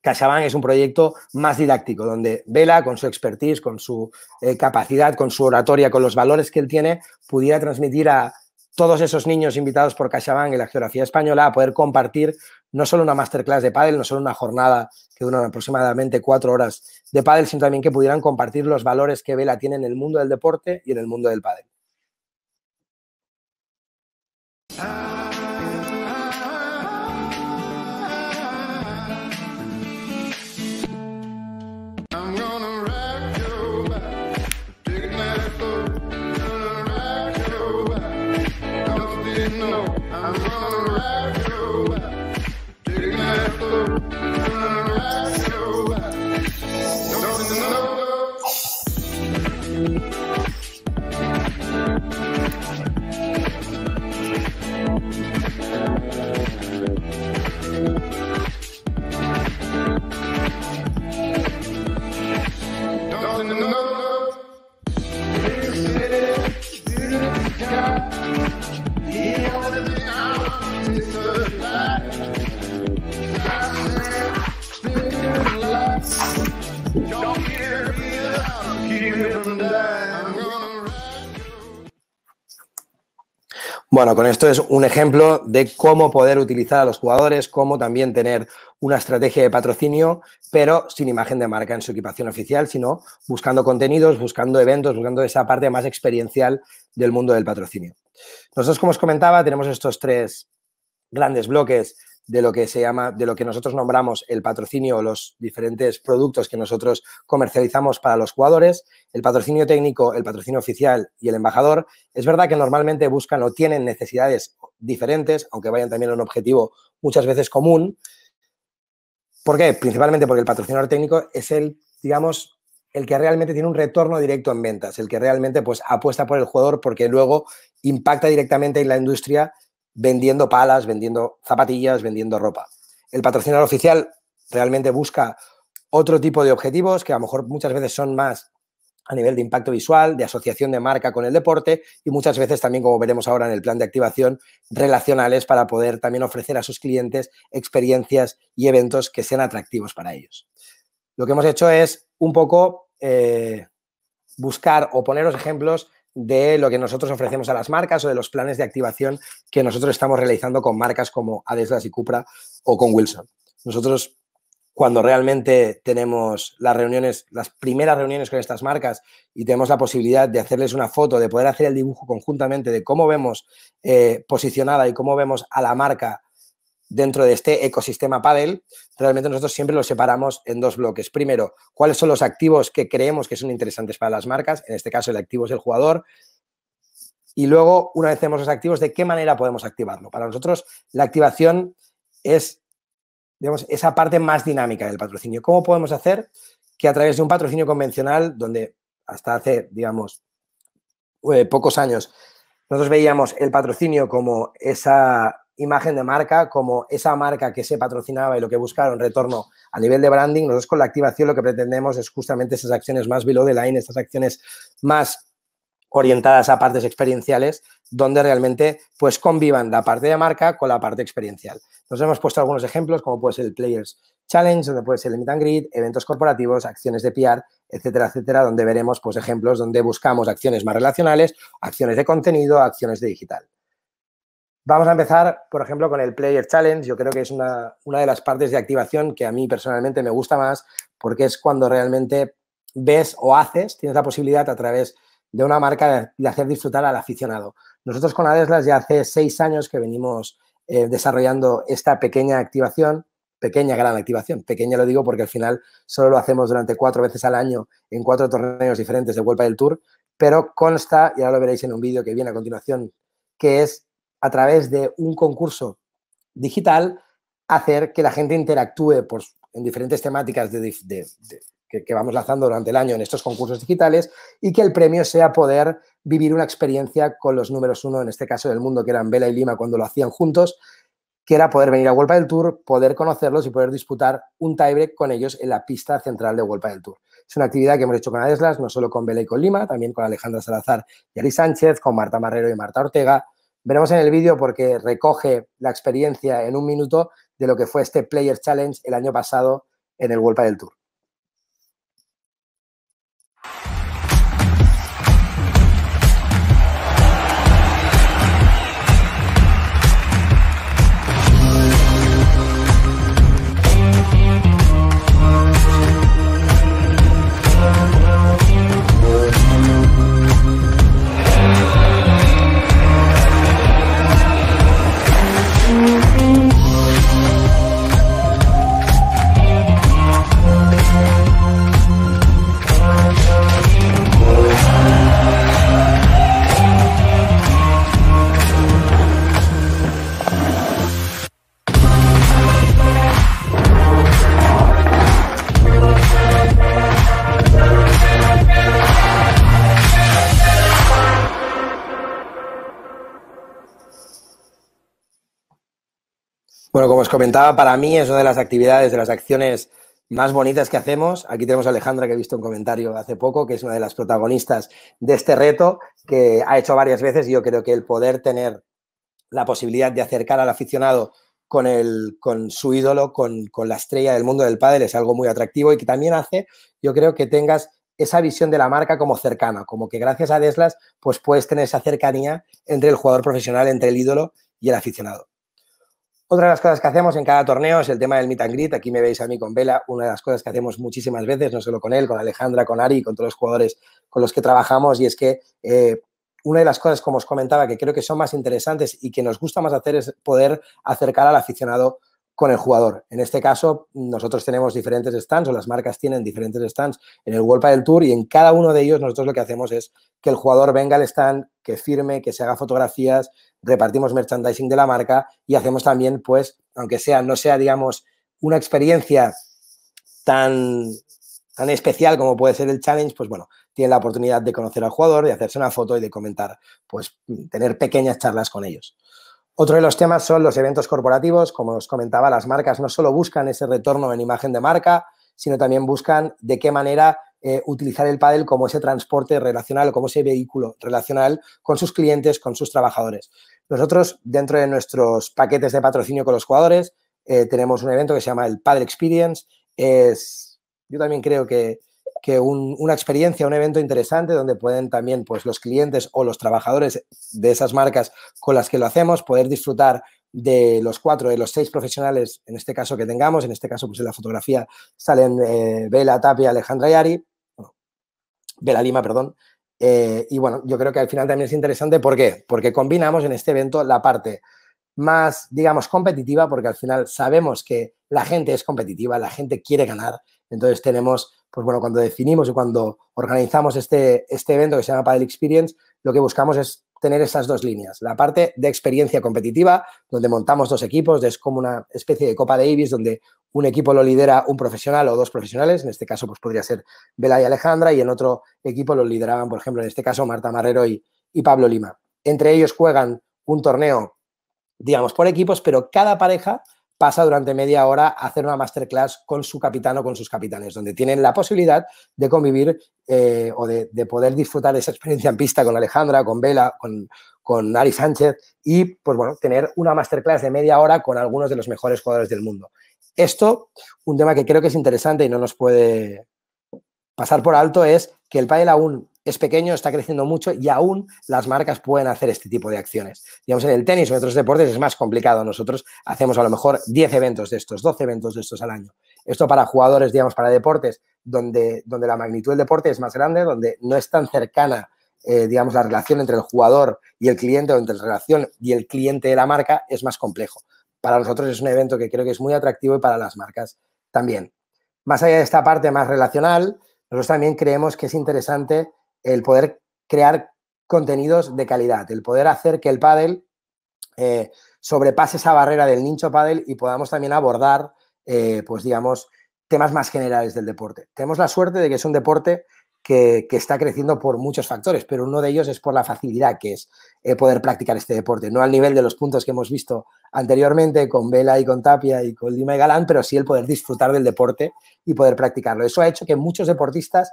CaixaBank es un proyecto más didáctico, donde Vela, con su expertise, con su eh, capacidad, con su oratoria, con los valores que él tiene, pudiera transmitir a todos esos niños invitados por CaixaBank en la geografía española a poder compartir no solo una masterclass de pádel, no solo una jornada que dura aproximadamente cuatro horas de pádel, sino también que pudieran compartir los valores que Vela tiene en el mundo del deporte y en el mundo del pádel. Bueno, con esto es un ejemplo de cómo poder utilizar a los jugadores, cómo también tener una estrategia de patrocinio, pero sin imagen de marca en su equipación oficial, sino buscando contenidos, buscando eventos, buscando esa parte más experiencial del mundo del patrocinio. Nosotros, como os comentaba, tenemos estos tres grandes bloques de lo que se llama, de lo que nosotros nombramos el patrocinio o los diferentes productos que nosotros comercializamos para los jugadores, el patrocinio técnico, el patrocinio oficial y el embajador. Es verdad que normalmente buscan o tienen necesidades diferentes, aunque vayan también a un objetivo muchas veces común. ¿Por qué? Principalmente porque el patrocinador técnico es el, digamos, el que realmente tiene un retorno directo en ventas, el que realmente pues apuesta por el jugador porque luego impacta directamente en la industria vendiendo palas, vendiendo zapatillas, vendiendo ropa. El patrocinador oficial realmente busca otro tipo de objetivos que a lo mejor muchas veces son más a nivel de impacto visual, de asociación de marca con el deporte y muchas veces también, como veremos ahora en el plan de activación, relacionales para poder también ofrecer a sus clientes experiencias y eventos que sean atractivos para ellos. Lo que hemos hecho es un poco eh, buscar o poneros ejemplos de lo que nosotros ofrecemos a las marcas o de los planes de activación que nosotros estamos realizando con marcas como Adeslas y Cupra o con Wilson. Nosotros, cuando realmente tenemos las reuniones, las primeras reuniones con estas marcas y tenemos la posibilidad de hacerles una foto, de poder hacer el dibujo conjuntamente de cómo vemos eh, posicionada y cómo vemos a la marca dentro de este ecosistema Padel, realmente nosotros siempre lo separamos en dos bloques. Primero, cuáles son los activos que creemos que son interesantes para las marcas, en este caso el activo es el jugador, y luego, una vez tenemos los activos, ¿de qué manera podemos activarlo? Para nosotros, la activación es, digamos, esa parte más dinámica del patrocinio. ¿Cómo podemos hacer que a través de un patrocinio convencional, donde hasta hace, digamos, eh, pocos años, nosotros veíamos el patrocinio como esa imagen de marca como esa marca que se patrocinaba y lo que buscaron retorno a nivel de branding. Nosotros con la activación lo que pretendemos es justamente esas acciones más below the line, estas acciones más orientadas a partes experienciales, donde realmente pues convivan la parte de marca con la parte experiencial. Nos hemos puesto algunos ejemplos, como puede ser el Players Challenge, donde puede ser el Meet and Grid, eventos corporativos, acciones de PR, etcétera, etcétera, donde veremos pues ejemplos donde buscamos acciones más relacionales, acciones de contenido, acciones de digital. Vamos a empezar, por ejemplo, con el Player Challenge. Yo creo que es una, de las partes de activación que a mí personalmente me gusta más porque es cuando realmente ves o haces, tienes la posibilidad a través de una marca de hacer disfrutar al aficionado. Nosotros con Adeslas ya hace seis años que venimos eh, desarrollando esta pequeña activación, pequeña gran activación, pequeña lo digo porque al final solo lo hacemos durante cuatro veces al año en cuatro torneos diferentes de vuelta del Tour, pero consta, y ahora lo veréis en un vídeo que viene a continuación, que es a través de un concurso digital, hacer que la gente interactúe por, en diferentes temáticas que, vamos lanzando durante el año en estos concursos digitales y que el premio sea poder vivir una experiencia con los números uno, en este caso del mundo, que eran Vela y Lima cuando lo hacían juntos, que era poder venir a huelpa del Tour, poder conocerlos y poder disputar un tiebreak con ellos en la pista central de huelpa del Tour. Es una actividad que hemos hecho con Adeslas, no solo con Vela y con Lima, también con Alejandra Salazar y Ari Sánchez, con Marta Marrero y Marta Ortega, Veremos en el vídeo porque recoge la experiencia en un minuto de lo que fue este Player Challenge el año pasado en el World del Tour. comentaba, para mí es una de las actividades, de las acciones más bonitas que hacemos. Aquí tenemos a Alejandra, que he visto un comentario hace poco, que es una de las protagonistas de este reto, que ha hecho varias veces y yo creo que el poder tener la posibilidad de acercar al aficionado con, el, con su ídolo, con, la estrella del mundo del pádel, es algo muy atractivo y que también hace, yo creo que tengas esa visión de la marca como cercana, como que gracias a Deslas pues puedes tener esa cercanía entre el jugador profesional, entre el ídolo y el aficionado. Otra de las cosas que hacemos en cada torneo es el tema del meet and greet. Aquí me veis a mí con Vela, una de las cosas que hacemos muchísimas veces, no solo con él, con Alejandra, con Ari, con todos los jugadores con los que trabajamos, y es que eh, una de las cosas, como os comentaba, que creo que son más interesantes y que nos gusta más hacer es poder acercar al aficionado con el jugador. En este caso, nosotros tenemos diferentes stands o las marcas tienen diferentes stands en el World del Tour y en cada uno de ellos nosotros lo que hacemos es que el jugador venga al stand, que firme, que se haga fotografías, repartimos merchandising de la marca y hacemos también, pues, aunque sea, no sea, digamos, una experiencia tan, tan especial como puede ser el challenge, pues bueno, tiene la oportunidad de conocer al jugador, de hacerse una foto y de comentar, pues tener pequeñas charlas con ellos. Otro de los temas son los eventos corporativos. Como os comentaba, las marcas no solo buscan ese retorno en imagen de marca, sino también buscan de qué manera eh, utilizar el pádel como ese transporte relacional, o como ese vehículo relacional con sus clientes, con sus trabajadores. Nosotros, dentro de nuestros paquetes de patrocinio con los jugadores, eh, tenemos un evento que se llama el Padel Experience. Es, yo también creo que que una experiencia, un evento interesante donde pueden también pues, los clientes o los trabajadores de esas marcas con las que lo hacemos poder disfrutar de los cuatro, de los seis profesionales, en este caso que tengamos, en este caso pues en la fotografía salen eh, Bela Tapia, Alejandra Yari, bueno, Bela Lima, perdón, eh, y bueno, yo creo que al final también es interesante, ¿por qué? Porque combinamos en este evento la parte más, digamos, competitiva, porque al final sabemos que la gente es competitiva, la gente quiere ganar, entonces tenemos, pues bueno, cuando definimos y cuando organizamos este, este evento que se llama Padel Experience, lo que buscamos es tener esas dos líneas. La parte de experiencia competitiva, donde montamos dos equipos, es como una especie de Copa de Ibis, donde un equipo lo lidera un profesional o dos profesionales, en este caso pues podría ser Bela y Alejandra, y en otro equipo lo lideraban, por ejemplo, en este caso Marta Marrero y, y Pablo Lima. Entre ellos juegan un torneo, digamos, por equipos, pero cada pareja pasa durante media hora a hacer una masterclass con su capitán o con sus capitanes, donde tienen la posibilidad de convivir eh, o de, poder disfrutar de esa experiencia en pista con Alejandra, con Vela, con, con Ari Sánchez y, pues bueno, tener una masterclass de media hora con algunos de los mejores jugadores del mundo. Esto, un tema que creo que es interesante y no nos puede pasar por alto, es que el país aún es pequeño, está creciendo mucho y aún las marcas pueden hacer este tipo de acciones. Digamos, en el tenis o en otros deportes es más complicado. Nosotros hacemos a lo mejor 10 eventos de estos, 12 eventos de estos al año. Esto para jugadores, digamos, para deportes donde, donde la magnitud del deporte es más grande, donde no es tan cercana, eh, digamos, la relación entre el jugador y el cliente o entre la relación y el cliente de la marca es más complejo. Para nosotros es un evento que creo que es muy atractivo y para las marcas también. Más allá de esta parte más relacional, nosotros también creemos que es interesante el poder crear contenidos de calidad, el poder hacer que el pádel eh, sobrepase esa barrera del nicho pádel y podamos también abordar, eh, pues digamos, temas más generales del deporte. Tenemos la suerte de que es un deporte que, está creciendo por muchos factores, pero uno de ellos es por la facilidad que es eh, poder practicar este deporte. No al nivel de los puntos que hemos visto anteriormente con Vela y con Tapia y con Lima y Galán, pero sí el poder disfrutar del deporte y poder practicarlo. Eso ha hecho que muchos deportistas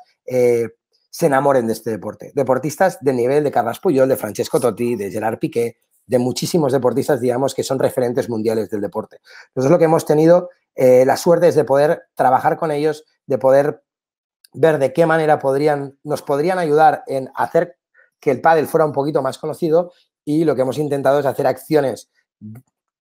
se enamoren de este deporte. Deportistas de nivel de Carlos Puyol, de Francesco Totti, de Gerard Piqué, de muchísimos deportistas, digamos, que son referentes mundiales del deporte. Entonces, lo que hemos tenido eh, la suerte es de poder trabajar con ellos, de poder ver de qué manera podrían, nos podrían ayudar en hacer que el pádel fuera un poquito más conocido y lo que hemos intentado es hacer acciones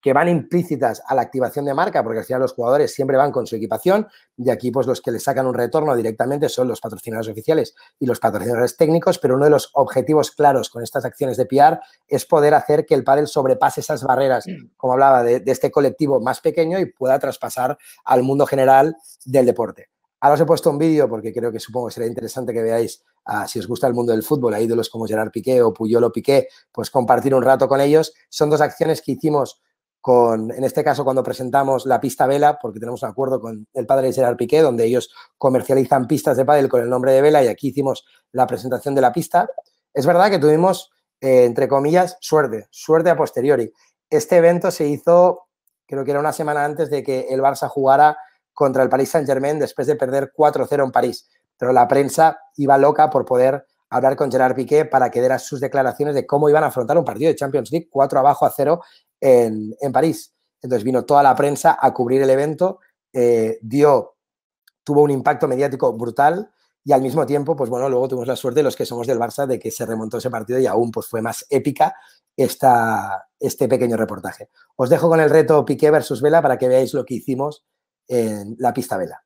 que van implícitas a la activación de marca, porque al final los jugadores siempre van con su equipación y aquí pues los que le sacan un retorno directamente son los patrocinadores oficiales y los patrocinadores técnicos, pero uno de los objetivos claros con estas acciones de PR es poder hacer que el pádel sobrepase esas barreras, mm. como hablaba, de, este colectivo más pequeño y pueda traspasar al mundo general del deporte. Ahora os he puesto un vídeo porque creo que supongo que será interesante que veáis ah, si os gusta el mundo del fútbol, a ídolos como Gerard Piqué o Puyolo Piqué, pues compartir un rato con ellos. Son dos acciones que hicimos en este caso, cuando presentamos la pista Vela, porque tenemos un acuerdo con el padre de Gerard Piqué, donde ellos comercializan pistas de pádel con el nombre de Vela y aquí hicimos la presentación de la pista. Es verdad que tuvimos, eh, entre comillas, suerte, suerte a posteriori. Este evento se hizo, creo que era una semana antes de que el Barça jugara contra el Paris Saint-Germain después de perder 4-0 en París. Pero la prensa iba loca por poder hablar con Gerard Piqué para que diera sus declaraciones de cómo iban a afrontar un partido de Champions League 4 abajo a 0 en, París. Entonces vino toda la prensa a cubrir el evento, eh, dio, tuvo un impacto mediático brutal y al mismo tiempo, pues bueno, luego tuvimos la suerte los que somos del Barça de que se remontó ese partido y aún pues fue más épica este pequeño reportaje. Os dejo con el reto Piqué versus Vela para que veáis lo que hicimos en la pista Vela.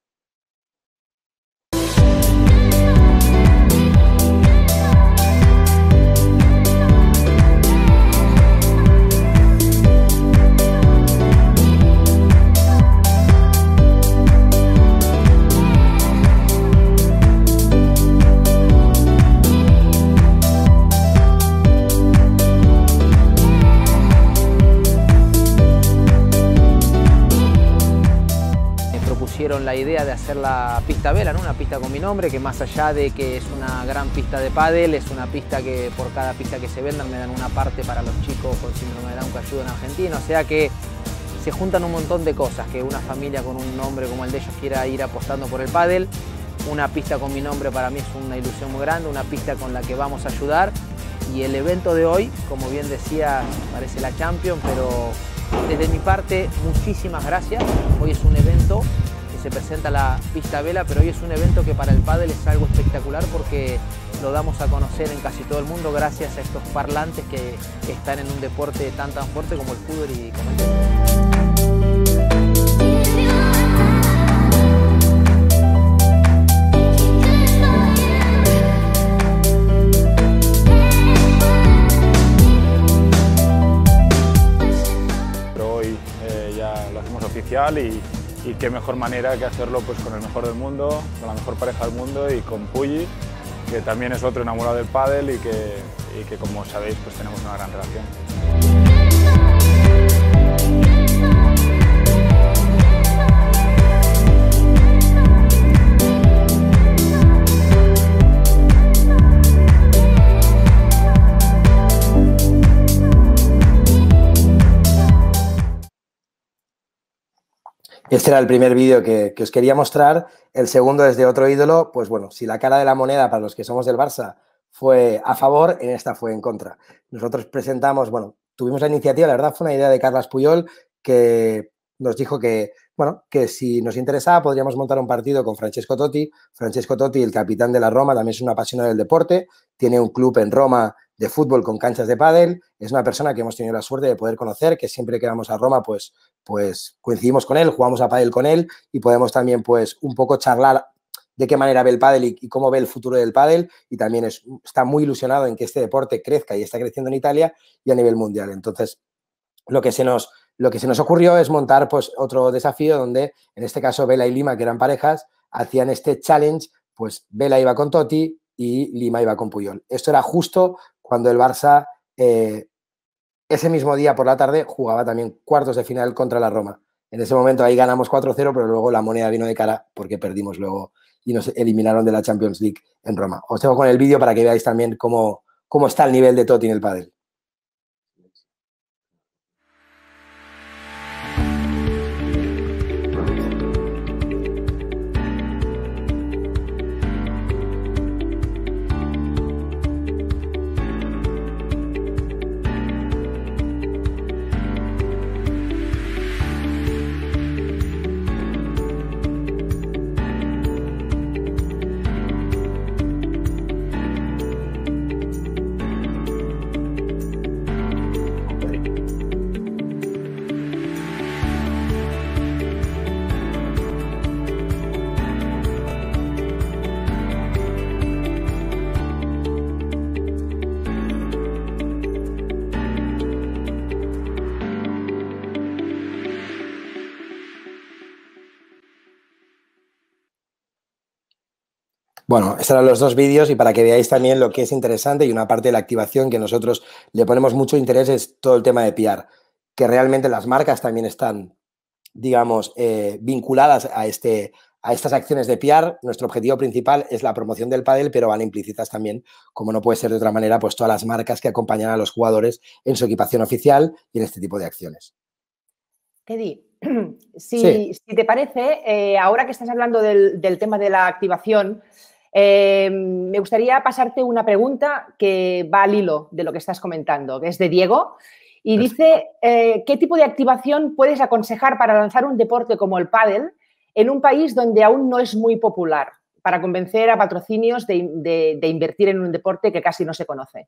la idea de hacer la pista vela, una pista con mi nombre, que más allá de que es una gran pista de pádel, es una pista que por cada pista que se venda me dan una parte para los chicos con no me dan que ayudan en Argentina, o sea que se juntan un montón de cosas, que una familia con un nombre como el de ellos quiera ir apostando por el pádel, una pista con mi nombre para mí es una ilusión muy grande, una pista con la que vamos a ayudar y el evento de hoy, como bien decía, parece la champion, pero desde mi parte, muchísimas gracias. Hoy es un evento se presenta la pista vela, pero hoy es un evento que para el pádel es algo espectacular porque lo damos a conocer en casi todo el mundo gracias a estos parlantes que, están en un deporte tan tan fuerte como el fútbol y como el hoy eh, ya lo hacemos oficial y y qué mejor manera que hacerlo pues, con el mejor del mundo, con la mejor pareja del mundo y con Puli que también es otro enamorado del pádel y que, como sabéis pues tenemos una gran relación. Este era el primer vídeo que, os quería mostrar. El segundo es de otro ídolo. Pues bueno, si la cara de la moneda para los que somos del Barça fue a favor, en esta fue en contra. Nosotros presentamos, bueno, tuvimos la iniciativa, la verdad fue una idea de Carlas Puyol que nos dijo que, bueno, que si nos interesaba podríamos montar un partido con Francesco Totti. Francesco Totti, el capitán de la Roma, también es un apasionado del deporte, tiene un club en Roma de fútbol con canchas de pádel. Es una persona que hemos tenido la suerte de poder conocer, que siempre que vamos a Roma, pues, pues coincidimos con él, jugamos a pádel con él y podemos también, pues, un poco charlar de qué manera ve el pádel y, cómo ve el futuro del pádel. Y también es, está muy ilusionado en que este deporte crezca y está creciendo en Italia y a nivel mundial. Entonces, lo que se nos, lo que se nos ocurrió es montar, pues, otro desafío donde, en este caso, Vela y Lima, que eran parejas, hacían este challenge, pues, Vela iba con Totti, y Lima iba con Puyol. Esto era justo cuando el Barça eh, ese mismo día por la tarde jugaba también cuartos de final contra la Roma. En ese momento ahí ganamos 4-0, pero luego la moneda vino de cara porque perdimos luego y nos eliminaron de la Champions League en Roma. Os dejo con el vídeo para que veáis también cómo, cómo está el nivel de Totti en el padre. bueno, eran los dos vídeos y para que veáis también lo que es interesante y una parte de la activación que nosotros le ponemos mucho interés es todo el tema de PR, que realmente las marcas también están, digamos, eh, vinculadas a, este, a estas acciones de PR. Nuestro objetivo principal es la promoción del pádel, pero van implícitas también, como no puede ser de otra manera, pues todas las marcas que acompañan a los jugadores en su equipación oficial y en este tipo de acciones. Eddie, si, si te parece, eh, ahora que estás hablando del tema de la activación, Em, me gustaría pasarte una pregunta que va al hilo de lo que estás comentando, que es de Diego. Y dice, eh, ¿qué tipo de activación puedes aconsejar para lanzar un deporte como el pádel en un país donde aún no es muy popular para convencer a patrocinios de, de invertir en un deporte que casi no se conoce?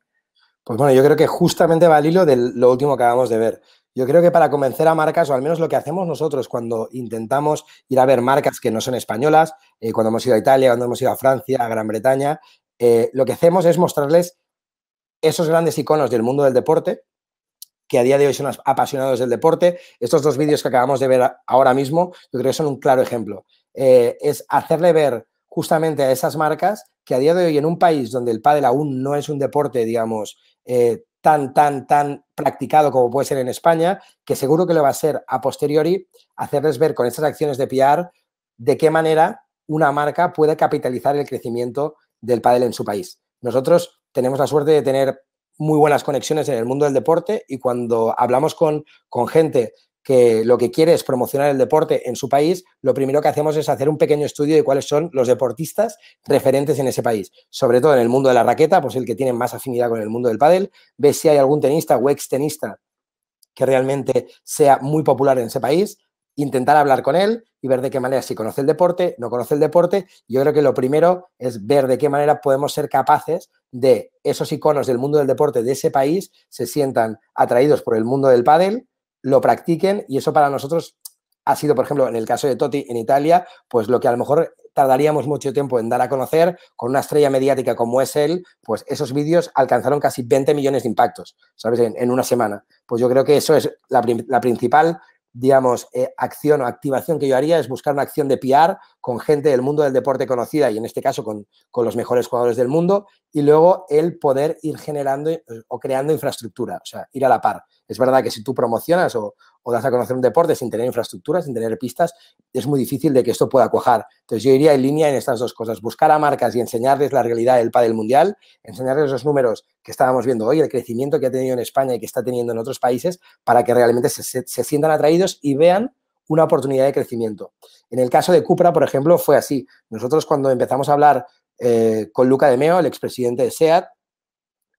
Pues bueno, yo creo que justamente va al hilo de lo último que acabamos de ver. Yo creo que para convencer a marcas, o al menos lo que hacemos nosotros cuando intentamos ir a ver marcas que no son españolas, eh, cuando hemos ido a Italia, cuando hemos ido a Francia, a Gran Bretaña, eh, lo que hacemos es mostrarles esos grandes iconos del mundo del deporte, que a día de hoy son apasionados del deporte. Estos dos vídeos que acabamos de ver ahora mismo, yo creo que son un claro ejemplo. Eh, es hacerle ver justamente a esas marcas que a día de hoy en un país donde el pádel aún no es un deporte, digamos, tan, tan, tan practicado como puede ser en España, que seguro que lo va a ser a posteriori hacerles ver con estas acciones de PR de qué manera una marca puede capitalizar el crecimiento del pádel en su país. Nosotros tenemos la suerte de tener muy buenas conexiones en el mundo del deporte y cuando hablamos con, con gente que lo que quiere es promocionar el deporte en su país, lo primero que hacemos es hacer un pequeño estudio de cuáles son los deportistas referentes en ese país, sobre todo en el mundo de la raqueta, pues el que tiene más afinidad con el mundo del pádel, Ver si hay algún tenista o extenista que realmente sea muy popular en ese país, intentar hablar con él y ver de qué manera si conoce el deporte, no conoce el deporte. Yo creo que lo primero es ver de qué manera podemos ser capaces de esos iconos del mundo del deporte de ese país se sientan atraídos por el mundo del pádel lo practiquen y eso para nosotros ha sido, por ejemplo, en el caso de Totti en Italia, pues lo que a lo mejor tardaríamos mucho tiempo en dar a conocer, con una estrella mediática como es él, pues esos vídeos alcanzaron casi 20 millones de impactos, ¿sabes? En, una semana. Pues yo creo que eso es la, principal, digamos, eh, acción o activación que yo haría, es buscar una acción de PR con gente del mundo del deporte conocida y en este caso con, con los mejores jugadores del mundo y luego el poder ir generando eh, o creando infraestructura, o sea, ir a la par. Es verdad que si tú promocionas o, das a conocer un deporte sin tener infraestructura, sin tener pistas, es muy difícil de que esto pueda cuajar. Entonces yo iría en línea en estas dos cosas, buscar a marcas y enseñarles la realidad del pádel mundial, enseñarles los números que estábamos viendo hoy, el crecimiento que ha tenido en España y que está teniendo en otros países, para que realmente se, sientan atraídos y vean una oportunidad de crecimiento. En el caso de Cupra, por ejemplo, fue así. Nosotros cuando empezamos a hablar eh, con Luca de Meo, el expresidente de SEAT,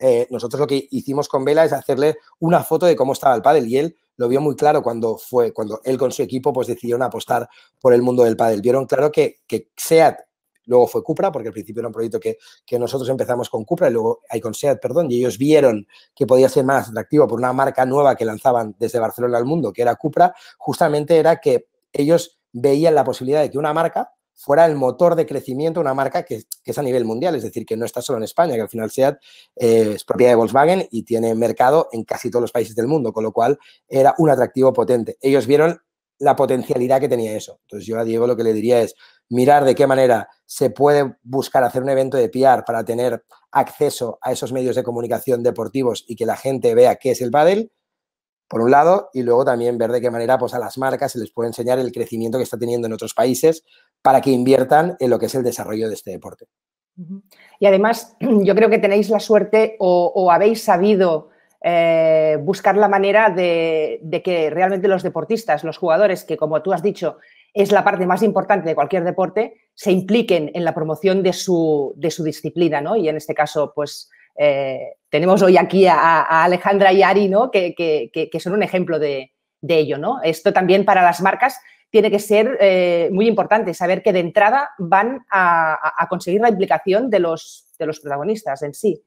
eh, nosotros lo que hicimos con Vela es hacerle una foto de cómo estaba el pádel y él lo vio muy claro cuando fue, cuando él con su equipo pues decidieron apostar por el mundo del pádel. Vieron claro que, que SEAT luego fue Cupra, porque al principio era un proyecto que, que nosotros empezamos con Cupra y luego hay con SEAT, perdón, y ellos vieron que podía ser más atractivo por una marca nueva que lanzaban desde Barcelona al mundo, que era Cupra, justamente era que ellos veían la posibilidad de que una marca fuera el motor de crecimiento de una marca que, es a nivel mundial, es decir, que no está solo en España, que al final SEAT eh, es propiedad de Volkswagen y tiene mercado en casi todos los países del mundo, con lo cual era un atractivo potente. Ellos vieron la potencialidad que tenía eso. Entonces yo a Diego lo que le diría es mirar de qué manera se puede buscar hacer un evento de PR para tener acceso a esos medios de comunicación deportivos y que la gente vea qué es el pádel por un lado, y luego también ver de qué manera pues, a las marcas se les puede enseñar el crecimiento que está teniendo en otros países para que inviertan en lo que es el desarrollo de este deporte. Y además, yo creo que tenéis la suerte o, habéis sabido eh, buscar la manera de, que realmente los deportistas, los jugadores, que como tú has dicho, es la parte más importante de cualquier deporte, se impliquen en la promoción de su, de su disciplina, ¿no? Y en este caso, pues eh, tenemos hoy aquí a, Alejandra y Ari, que, son un ejemplo de, ello. Esto también para las marcas tiene que ser eh, muy importante, saber que de entrada van a, conseguir la implicación de los, de los protagonistas en sí.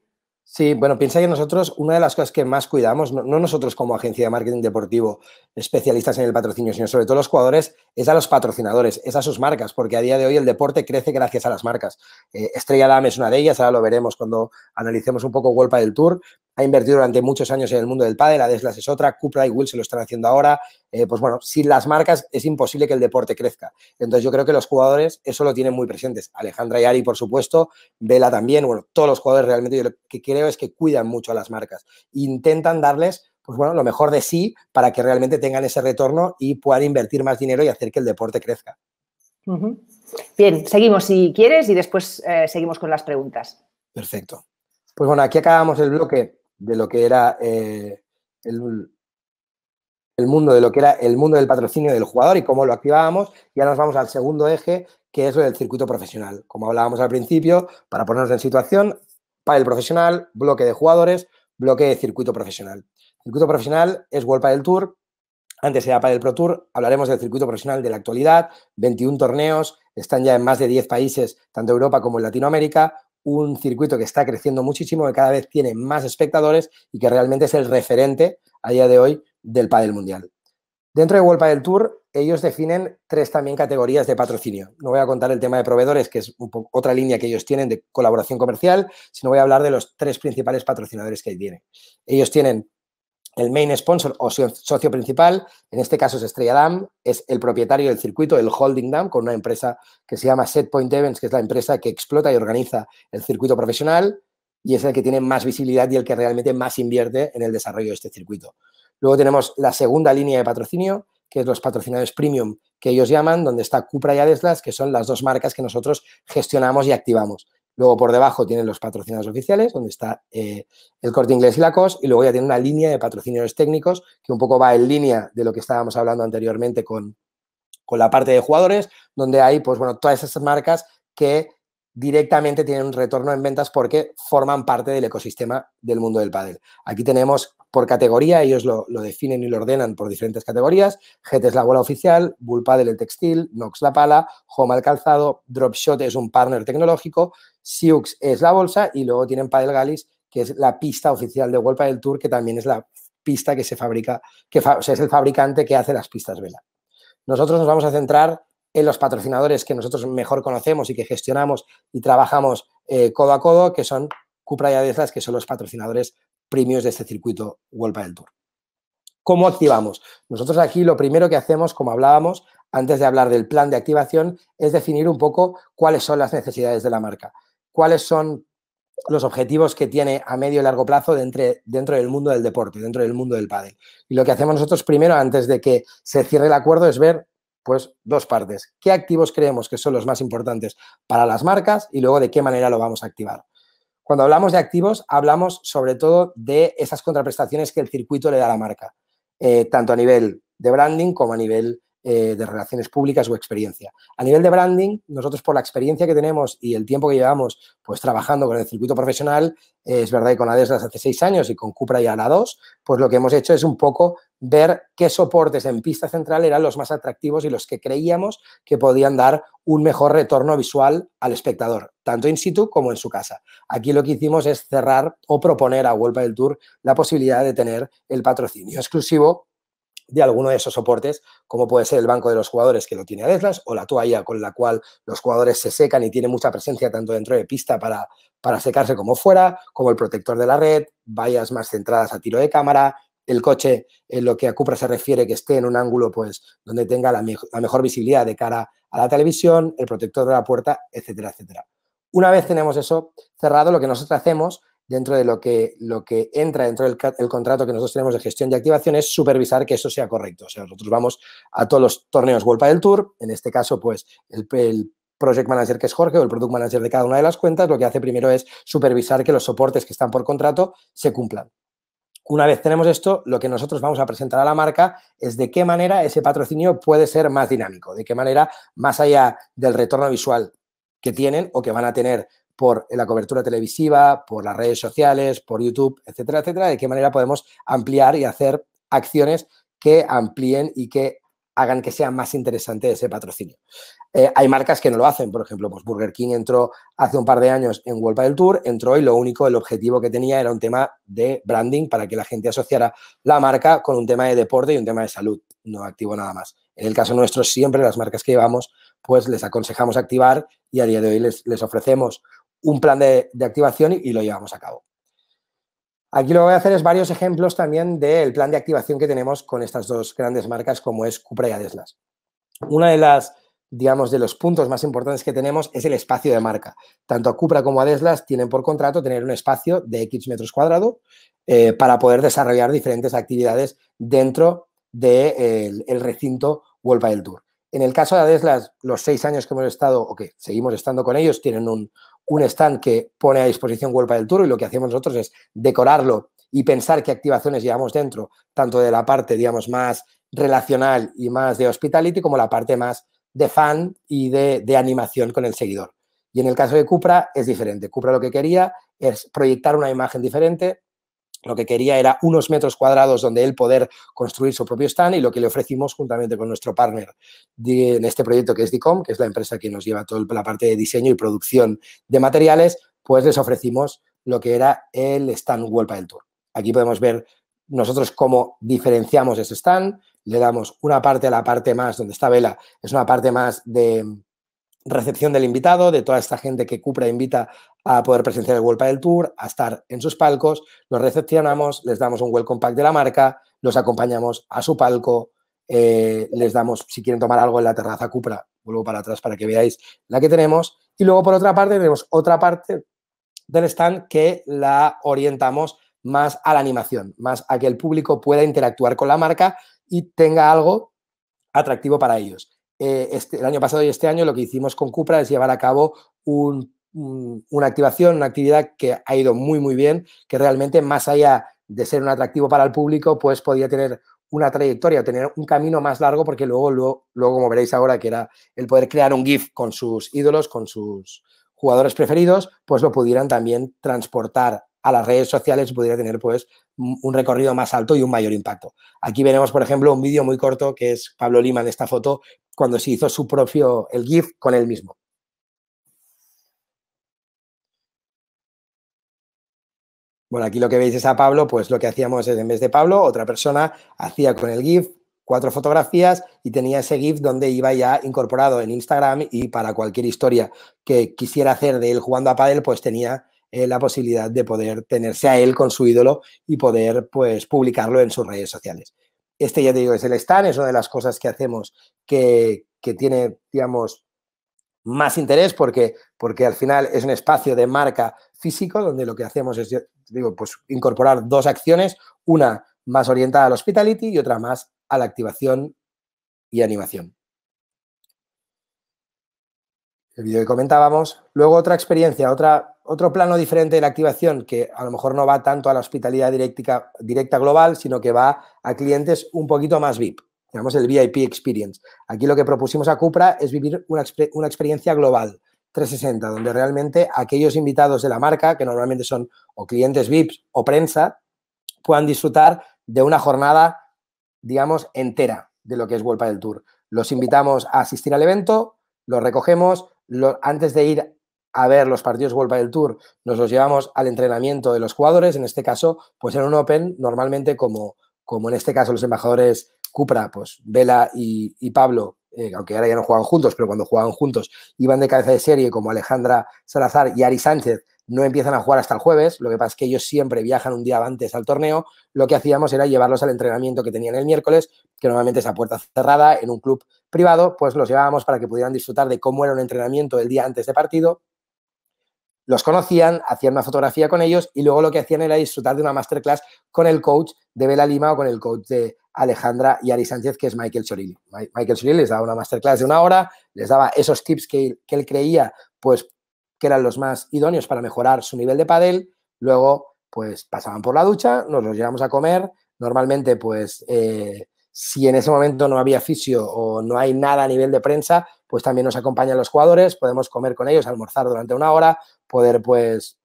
Sí, bueno, piensa que nosotros, una de las cosas que más cuidamos, no, nosotros como agencia de marketing deportivo, especialistas en el patrocinio, sino sobre todo los jugadores, es a los patrocinadores, es a sus marcas, porque a día de hoy el deporte crece gracias a las marcas. Eh, Estrella Dame es una de ellas, ahora lo veremos cuando analicemos un poco Golpa del Tour. Ha invertido durante muchos años en el mundo del pádel, Adeslas es otra, Cupra y Will se lo están haciendo ahora. Eh, pues bueno, sin las marcas es imposible que el deporte crezca. Entonces yo creo que los jugadores eso lo tienen muy presentes. Alejandra y Ari, por supuesto, Vela también, bueno, todos los jugadores realmente yo que creo es que cuidan mucho a las marcas. Intentan darles pues bueno, lo mejor de sí para que realmente tengan ese retorno y puedan invertir más dinero y hacer que el deporte crezca. Bien, seguimos si quieres y después eh, seguimos con las preguntas. Perfecto. Pues bueno, aquí acabamos el bloque de lo que era eh, el, el, mundo, de lo que era el mundo del patrocinio del jugador y cómo lo activábamos. Y ahora nos vamos al segundo eje, que es el del circuito profesional. Como hablábamos al principio, para ponernos en situación, pádel profesional, bloque de jugadores, bloque de circuito profesional. Circuito profesional es World Padel Tour, antes era Padel Pro Tour, hablaremos del circuito profesional de la actualidad, 21 torneos, están ya en más de 10 países, tanto Europa como en Latinoamérica, un circuito que está creciendo muchísimo, que cada vez tiene más espectadores y que realmente es el referente a día de hoy del Padel Mundial. Dentro de World Padel Tour ellos definen tres también categorías de patrocinio. No voy a contar el tema de proveedores, que es otra línea que ellos tienen de colaboración comercial, sino voy a hablar de los tres principales patrocinadores que tienen. Ellos tienen el main sponsor o socio principal, en este caso es Estrella Dam, es el propietario del circuito, el Holding Dam, con una empresa que se llama Setpoint Events, que es la empresa que explota y organiza el circuito profesional y es el que tiene más visibilidad y el que realmente más invierte en el desarrollo de este circuito. Luego tenemos la segunda línea de patrocinio, que es los patrocinadores premium que ellos llaman, donde está Cupra y Adeslas, que son las dos marcas que nosotros gestionamos y activamos. Luego por debajo tienen los patrocinadores oficiales, donde está eh, el corte inglés y la COS, y luego ya tiene una línea de patrocinadores técnicos que un poco va en línea de lo que estábamos hablando anteriormente con, con la parte de jugadores, donde hay, pues bueno, todas esas marcas que directamente tienen un retorno en ventas porque forman parte del ecosistema del mundo del pádel. Aquí tenemos por categoría, ellos lo, definen y lo ordenan por diferentes categorías. GT es la bola oficial, Bull el textil, Nox la pala, Home el calzado, Dropshot es un partner tecnológico, Siux es la bolsa y luego tienen Padel Galis, que es la pista oficial de World del Tour, que también es la pista que se fabrica, que es el fabricante que hace las pistas vela. Nosotros nos vamos a centrar en los patrocinadores que nosotros mejor conocemos y que gestionamos y trabajamos eh, codo a codo, que son Cupra y Adidas, que son los patrocinadores premios de este circuito World del Tour. ¿Cómo activamos? Nosotros aquí lo primero que hacemos, como hablábamos antes de hablar del plan de activación, es definir un poco cuáles son las necesidades de la marca, cuáles son los objetivos que tiene a medio y largo plazo dentro, dentro del mundo del deporte, dentro del mundo del pádel. Y lo que hacemos nosotros primero, antes de que se cierre el acuerdo, es ver pues dos partes. ¿Qué activos creemos que son los más importantes para las marcas y luego de qué manera lo vamos a activar? Cuando hablamos de activos, hablamos sobre todo de esas contraprestaciones que el circuito le da a la marca, eh, tanto a nivel de branding como a nivel eh, de relaciones públicas o experiencia. A nivel de branding, nosotros por la experiencia que tenemos y el tiempo que llevamos pues trabajando con el circuito profesional, eh, es verdad, que con ADES hace seis años y con Cupra y la dos, pues lo que hemos hecho es un poco ver qué soportes en pista central eran los más atractivos y los que creíamos que podían dar un mejor retorno visual al espectador, tanto in situ como en su casa. Aquí lo que hicimos es cerrar o proponer a vuelta del Tour la posibilidad de tener el patrocinio exclusivo de alguno de esos soportes, como puede ser el banco de los jugadores que lo tiene Adeslas o la toalla con la cual los jugadores se secan y tiene mucha presencia tanto dentro de pista para, para secarse como fuera, como el protector de la red, vallas más centradas a tiro de cámara, el coche en lo que a Cupra se refiere que esté en un ángulo pues donde tenga la, la mejor visibilidad de cara a la televisión, el protector de la puerta, etcétera, etcétera. Una vez tenemos eso cerrado, lo que nosotros hacemos dentro de lo que, lo que entra dentro del contrato que nosotros tenemos de gestión de activación es supervisar que eso sea correcto. O sea, nosotros vamos a todos los torneos World del Tour, en este caso, pues el, el project manager que es Jorge o el product manager de cada una de las cuentas, lo que hace primero es supervisar que los soportes que están por contrato se cumplan. Una vez tenemos esto, lo que nosotros vamos a presentar a la marca es de qué manera ese patrocinio puede ser más dinámico, de qué manera, más allá del retorno visual que tienen o que van a tener por eh, la cobertura televisiva, por las redes sociales, por YouTube, etcétera, etcétera, de qué manera podemos ampliar y hacer acciones que amplíen y que hagan que sea más interesante ese patrocinio. Eh, hay marcas que no lo hacen, por ejemplo, pues Burger King entró hace un par de años en World del Tour, entró y lo único, el objetivo que tenía era un tema de branding para que la gente asociara la marca con un tema de deporte y un tema de salud, no activo nada más. En el caso nuestro, siempre las marcas que llevamos, pues les aconsejamos activar y a día de hoy les, les ofrecemos un plan de, activación y, lo llevamos a cabo. Aquí lo que voy a hacer es varios ejemplos también del plan de activación que tenemos con estas dos grandes marcas como es Cupra y Adeslas. Una de las, digamos, de los puntos más importantes que tenemos es el espacio de marca. Tanto Cupra como Adeslas tienen por contrato tener un espacio de X metros cuadrados eh, para poder desarrollar diferentes actividades dentro del de, eh, el recinto World del Tour. En el caso de Adeslas, los seis años que hemos estado, o que seguimos estando con ellos, tienen un, stand que pone a disposición World del Tour y lo que hacemos nosotros es decorarlo y pensar qué activaciones llevamos dentro, tanto de la parte, digamos, más relacional y más de hospitality, como la parte más de fan y de animación con el seguidor. Y en el caso de Cupra es diferente. Cupra lo que quería es proyectar una imagen diferente, lo que quería era unos metros cuadrados donde él poder construir su propio stand y lo que le ofrecimos juntamente con nuestro partner en este proyecto que es DICOM, que es la empresa que nos lleva toda la parte de diseño y producción de materiales, pues les ofrecimos lo que era el stand World del Tour. Aquí podemos ver nosotros cómo diferenciamos ese stand, le damos una parte a la parte más, donde está Vela, es una parte más de, recepción del invitado, de toda esta gente que Cupra invita a poder presenciar el World del Tour, a estar en sus palcos, los recepcionamos, les damos un welcome pack de la marca, los acompañamos a su palco, eh, les damos, si quieren tomar algo en la terraza Cupra, vuelvo para atrás para que veáis la que tenemos. Y luego, por otra parte, tenemos otra parte del stand que la orientamos más a la animación, más a que el público pueda interactuar con la marca y tenga algo atractivo para ellos. Eh, este, el año pasado y este año lo que hicimos con Cupra es llevar a cabo una activación, una actividad que ha ido muy, muy bien, que realmente más allá de ser un atractivo para el público, pues podía tener una trayectoria, tener un camino más largo, porque luego, luego, luego, como veréis ahora, que era el poder crear un GIF con sus ídolos, con sus jugadores preferidos, pues lo pudieran también transportar a las redes sociales y pudiera tener pues un recorrido más alto y un mayor impacto. Aquí veremos, por ejemplo, un vídeo muy corto que es Pablo Lima en esta foto, cuando se hizo su propio, el GIF con él mismo. Bueno, aquí lo que veis es a Pablo, pues lo que hacíamos es en vez de Pablo, otra persona hacía con el GIF cuatro fotografías y tenía ese GIF donde iba ya incorporado en Instagram y para cualquier historia que quisiera hacer de él jugando a pádel, pues tenía eh, la posibilidad de poder tenerse a él con su ídolo y poder pues publicarlo en sus redes sociales. Este, ya te digo, es el stand, es una de las cosas que hacemos que, que tiene, digamos, más interés porque, porque al final es un espacio de marca físico donde lo que hacemos es, digo, pues incorporar dos acciones, una más orientada al hospitality y otra más a la activación y animación. El vídeo que comentábamos. Luego otra experiencia, otra otro plano diferente de la activación que a lo mejor no va tanto a la hospitalidad directa, directa global, sino que va a clientes un poquito más VIP, digamos el VIP Experience. Aquí lo que propusimos a Cupra es vivir una, experiencia global, 360, donde realmente aquellos invitados de la marca, que normalmente son o clientes VIPs o prensa, puedan disfrutar de una jornada, digamos, entera de lo que es vuelta del Tour. Los invitamos a asistir al evento, los recogemos, antes de ir a ver los partidos World del Tour, nos los llevamos al entrenamiento de los jugadores, en este caso, pues en un Open, normalmente como, como en este caso los embajadores Cupra, pues Vela y, Pablo, eh, aunque ahora ya no juegan juntos, pero cuando jugaban juntos iban de cabeza de serie como Alejandra Salazar y Ari Sánchez, no empiezan a jugar hasta el jueves, lo que pasa es que ellos siempre viajan un día antes al torneo, lo que hacíamos era llevarlos al entrenamiento que tenían el miércoles, que normalmente es a puerta cerrada en un club privado, pues los llevábamos para que pudieran disfrutar de cómo era un entrenamiento el día antes de partido los conocían, hacían una fotografía con ellos y luego lo que hacían era disfrutar de una masterclass con el coach de Bela Lima o con el coach de Alejandra y Ari Sánchez, que es Michael Sorilli. Michael Sorilli les daba una masterclass de una hora, les daba esos tips que, él creía pues, que eran los más idóneos para mejorar su nivel de padel. Luego, pues pasaban por la ducha, nos los llevamos a comer. Normalmente, pues eh, si en ese momento no había fisio o no hay nada a nivel de prensa, pues también nos acompañan los jugadores, podemos comer con ellos, almorzar durante una hora, poder pues,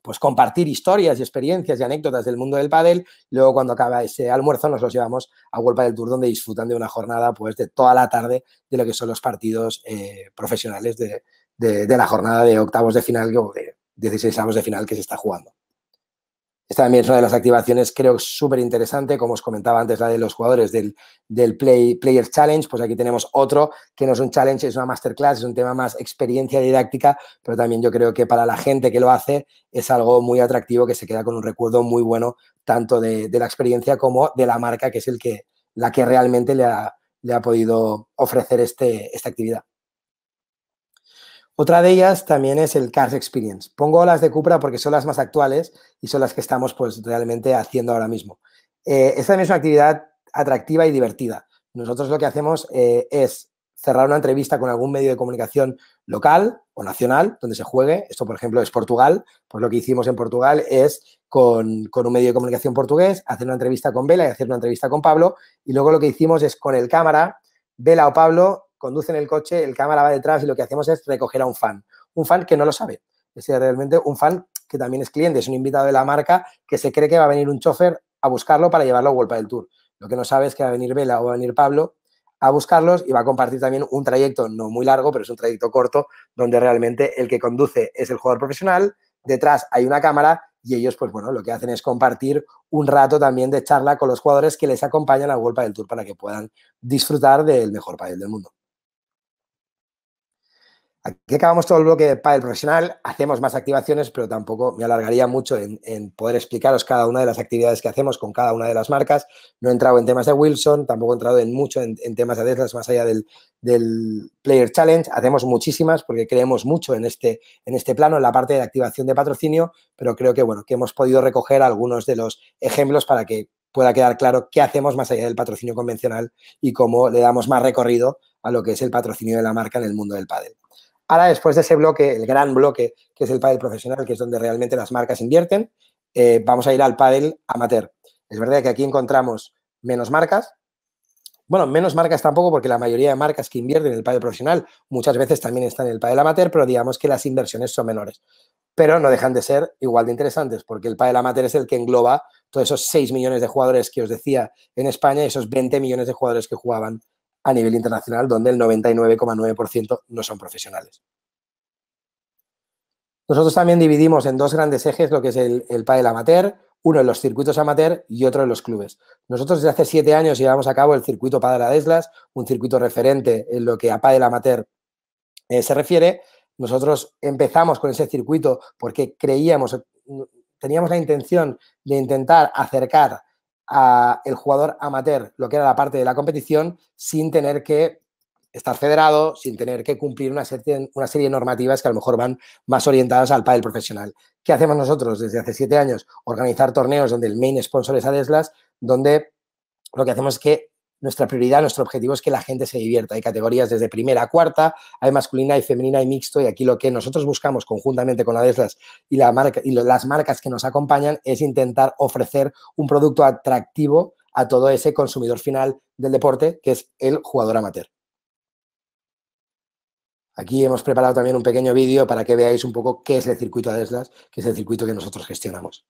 pues compartir historias y experiencias y anécdotas del mundo del pádel. Luego cuando acaba ese almuerzo nos los llevamos a World del Tour donde disfrutan de una jornada pues de toda la tarde de lo que son los partidos eh, profesionales de, de, de, la jornada de octavos de final o de 16 avos de final que se está jugando. Esta también es una de las activaciones, creo, súper interesante, como os comentaba antes, la de los jugadores del, del Player Challenge, pues aquí tenemos otro que no es un challenge, es una masterclass, es un tema más experiencia didáctica, pero también yo creo que para la gente que lo hace es algo muy atractivo que se queda con un recuerdo muy bueno, tanto de, la experiencia como de la marca, que es el que, la que realmente le ha, le ha podido ofrecer este, esta actividad. Otra de ellas también es el Cars Experience. Pongo las de Cupra porque son las más actuales y son las que estamos pues realmente haciendo ahora mismo. Eh, esta también es una actividad atractiva y divertida. Nosotros lo que hacemos eh, es cerrar una entrevista con algún medio de comunicación local o nacional donde se juegue. Esto, por ejemplo, es Portugal. Pues lo que hicimos en Portugal es con, con, un medio de comunicación portugués, hacer una entrevista con Vela y hacer una entrevista con Pablo. Y luego lo que hicimos es con el cámara, Vela o Pablo conducen el coche, el cámara va detrás y lo que hacemos es recoger a un fan. Un fan que no lo sabe. Es decir, realmente un fan que también es cliente, es un invitado de la marca que se cree que va a venir un chofer a buscarlo para llevarlo a golpa del Tour. Lo que no sabe es que va a venir Vela o va a venir Pablo a buscarlos y va a compartir también un trayecto no muy largo, pero es un trayecto corto, donde realmente el que conduce es el jugador profesional, detrás hay una cámara y ellos, pues bueno, lo que hacen es compartir un rato también de charla con los jugadores que les acompañan a Golpa del Tour para que puedan disfrutar del mejor país del mundo. Aquí acabamos todo el bloque de Padel profesional, hacemos más activaciones, pero tampoco me alargaría mucho en, poder explicaros cada una de las actividades que hacemos con cada una de las marcas. No he entrado en temas de Wilson, tampoco he entrado en mucho en, temas de Adidas más allá del, Player Challenge. Hacemos muchísimas porque creemos mucho en este, en este plano, en la parte de activación de patrocinio, pero creo que, bueno, que hemos podido recoger algunos de los ejemplos para que pueda quedar claro qué hacemos más allá del patrocinio convencional y cómo le damos más recorrido a lo que es el patrocinio de la marca en el mundo del pádel. Ahora, después de ese bloque, el gran bloque, que es el pádel profesional, que es donde realmente las marcas invierten, eh, vamos a ir al pádel amateur. Es verdad que aquí encontramos menos marcas, bueno, menos marcas tampoco, porque la mayoría de marcas que invierten en el pádel profesional muchas veces también están en el pádel amateur, pero digamos que las inversiones son menores. Pero no dejan de ser igual de interesantes, porque el pádel amateur es el que engloba todos esos 6 millones de jugadores que os decía en España, esos 20 millones de jugadores que jugaban a nivel internacional, donde el 99,9% no son profesionales. Nosotros también dividimos en dos grandes ejes lo que es el, el del amateur, uno en los circuitos amateur y otro en los clubes. Nosotros desde hace siete años llevamos a cabo el circuito Padel Adeslas, un circuito referente en lo que a Padel Amateur eh, se refiere. Nosotros empezamos con ese circuito porque creíamos, teníamos la intención de intentar acercar el jugador amateur, lo que era la parte de la competición, sin tener que estar federado, sin tener que cumplir una serie, de normativas que a lo mejor van más orientadas al pádel profesional. ¿Qué hacemos nosotros desde hace siete años? Organizar torneos donde el main sponsor es Adeslas, donde lo que hacemos es que nuestra prioridad, nuestro objetivo es que la gente se divierta. Hay categorías desde primera a cuarta, hay masculina y femenina y mixto y aquí lo que nosotros buscamos conjuntamente con Adeslas y, la marca, y las marcas que nos acompañan es intentar ofrecer un producto atractivo a todo ese consumidor final del deporte que es el jugador amateur. Aquí hemos preparado también un pequeño vídeo para que veáis un poco qué es el circuito Adeslas, que es el circuito que nosotros gestionamos.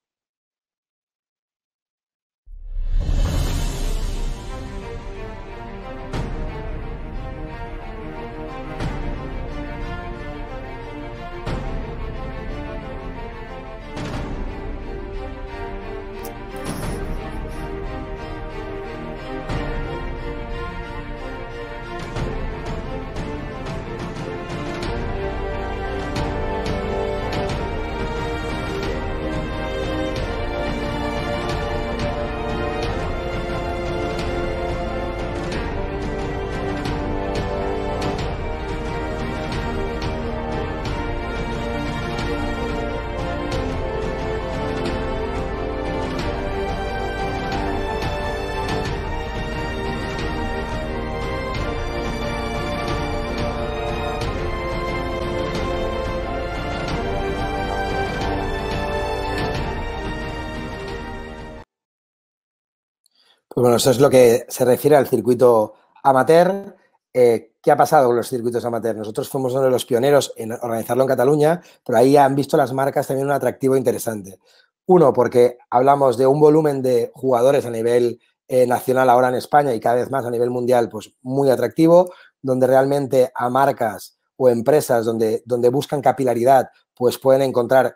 Bueno, eso es lo que se refiere al circuito amateur. Eh, ¿Qué ha pasado con los circuitos amateur? Nosotros fuimos uno de los pioneros en organizarlo en Cataluña, pero ahí han visto las marcas también un atractivo interesante. Uno, porque hablamos de un volumen de jugadores a nivel eh, nacional ahora en España y cada vez más a nivel mundial, pues muy atractivo, donde realmente a marcas o empresas donde, donde buscan capilaridad, pues pueden encontrar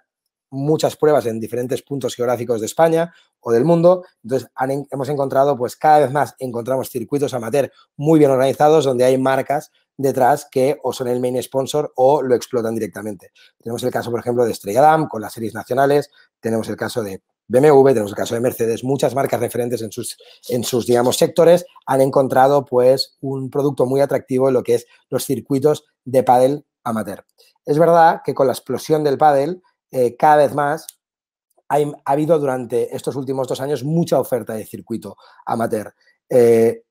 muchas pruebas en diferentes puntos geográficos de España o del mundo. Entonces, hemos encontrado, pues cada vez más encontramos circuitos amateur muy bien organizados donde hay marcas detrás que o son el main sponsor o lo explotan directamente. Tenemos el caso, por ejemplo, de Estrella Damm con las series nacionales, tenemos el caso de BMW, tenemos el caso de Mercedes, muchas marcas referentes en sus, en sus, digamos, sectores han encontrado, pues, un producto muy atractivo en lo que es los circuitos de pádel amateur. Es verdad que con la explosión del pádel, eh, cada vez más ha habido durante estos últimos dos años mucha oferta de circuito amateur. Eh,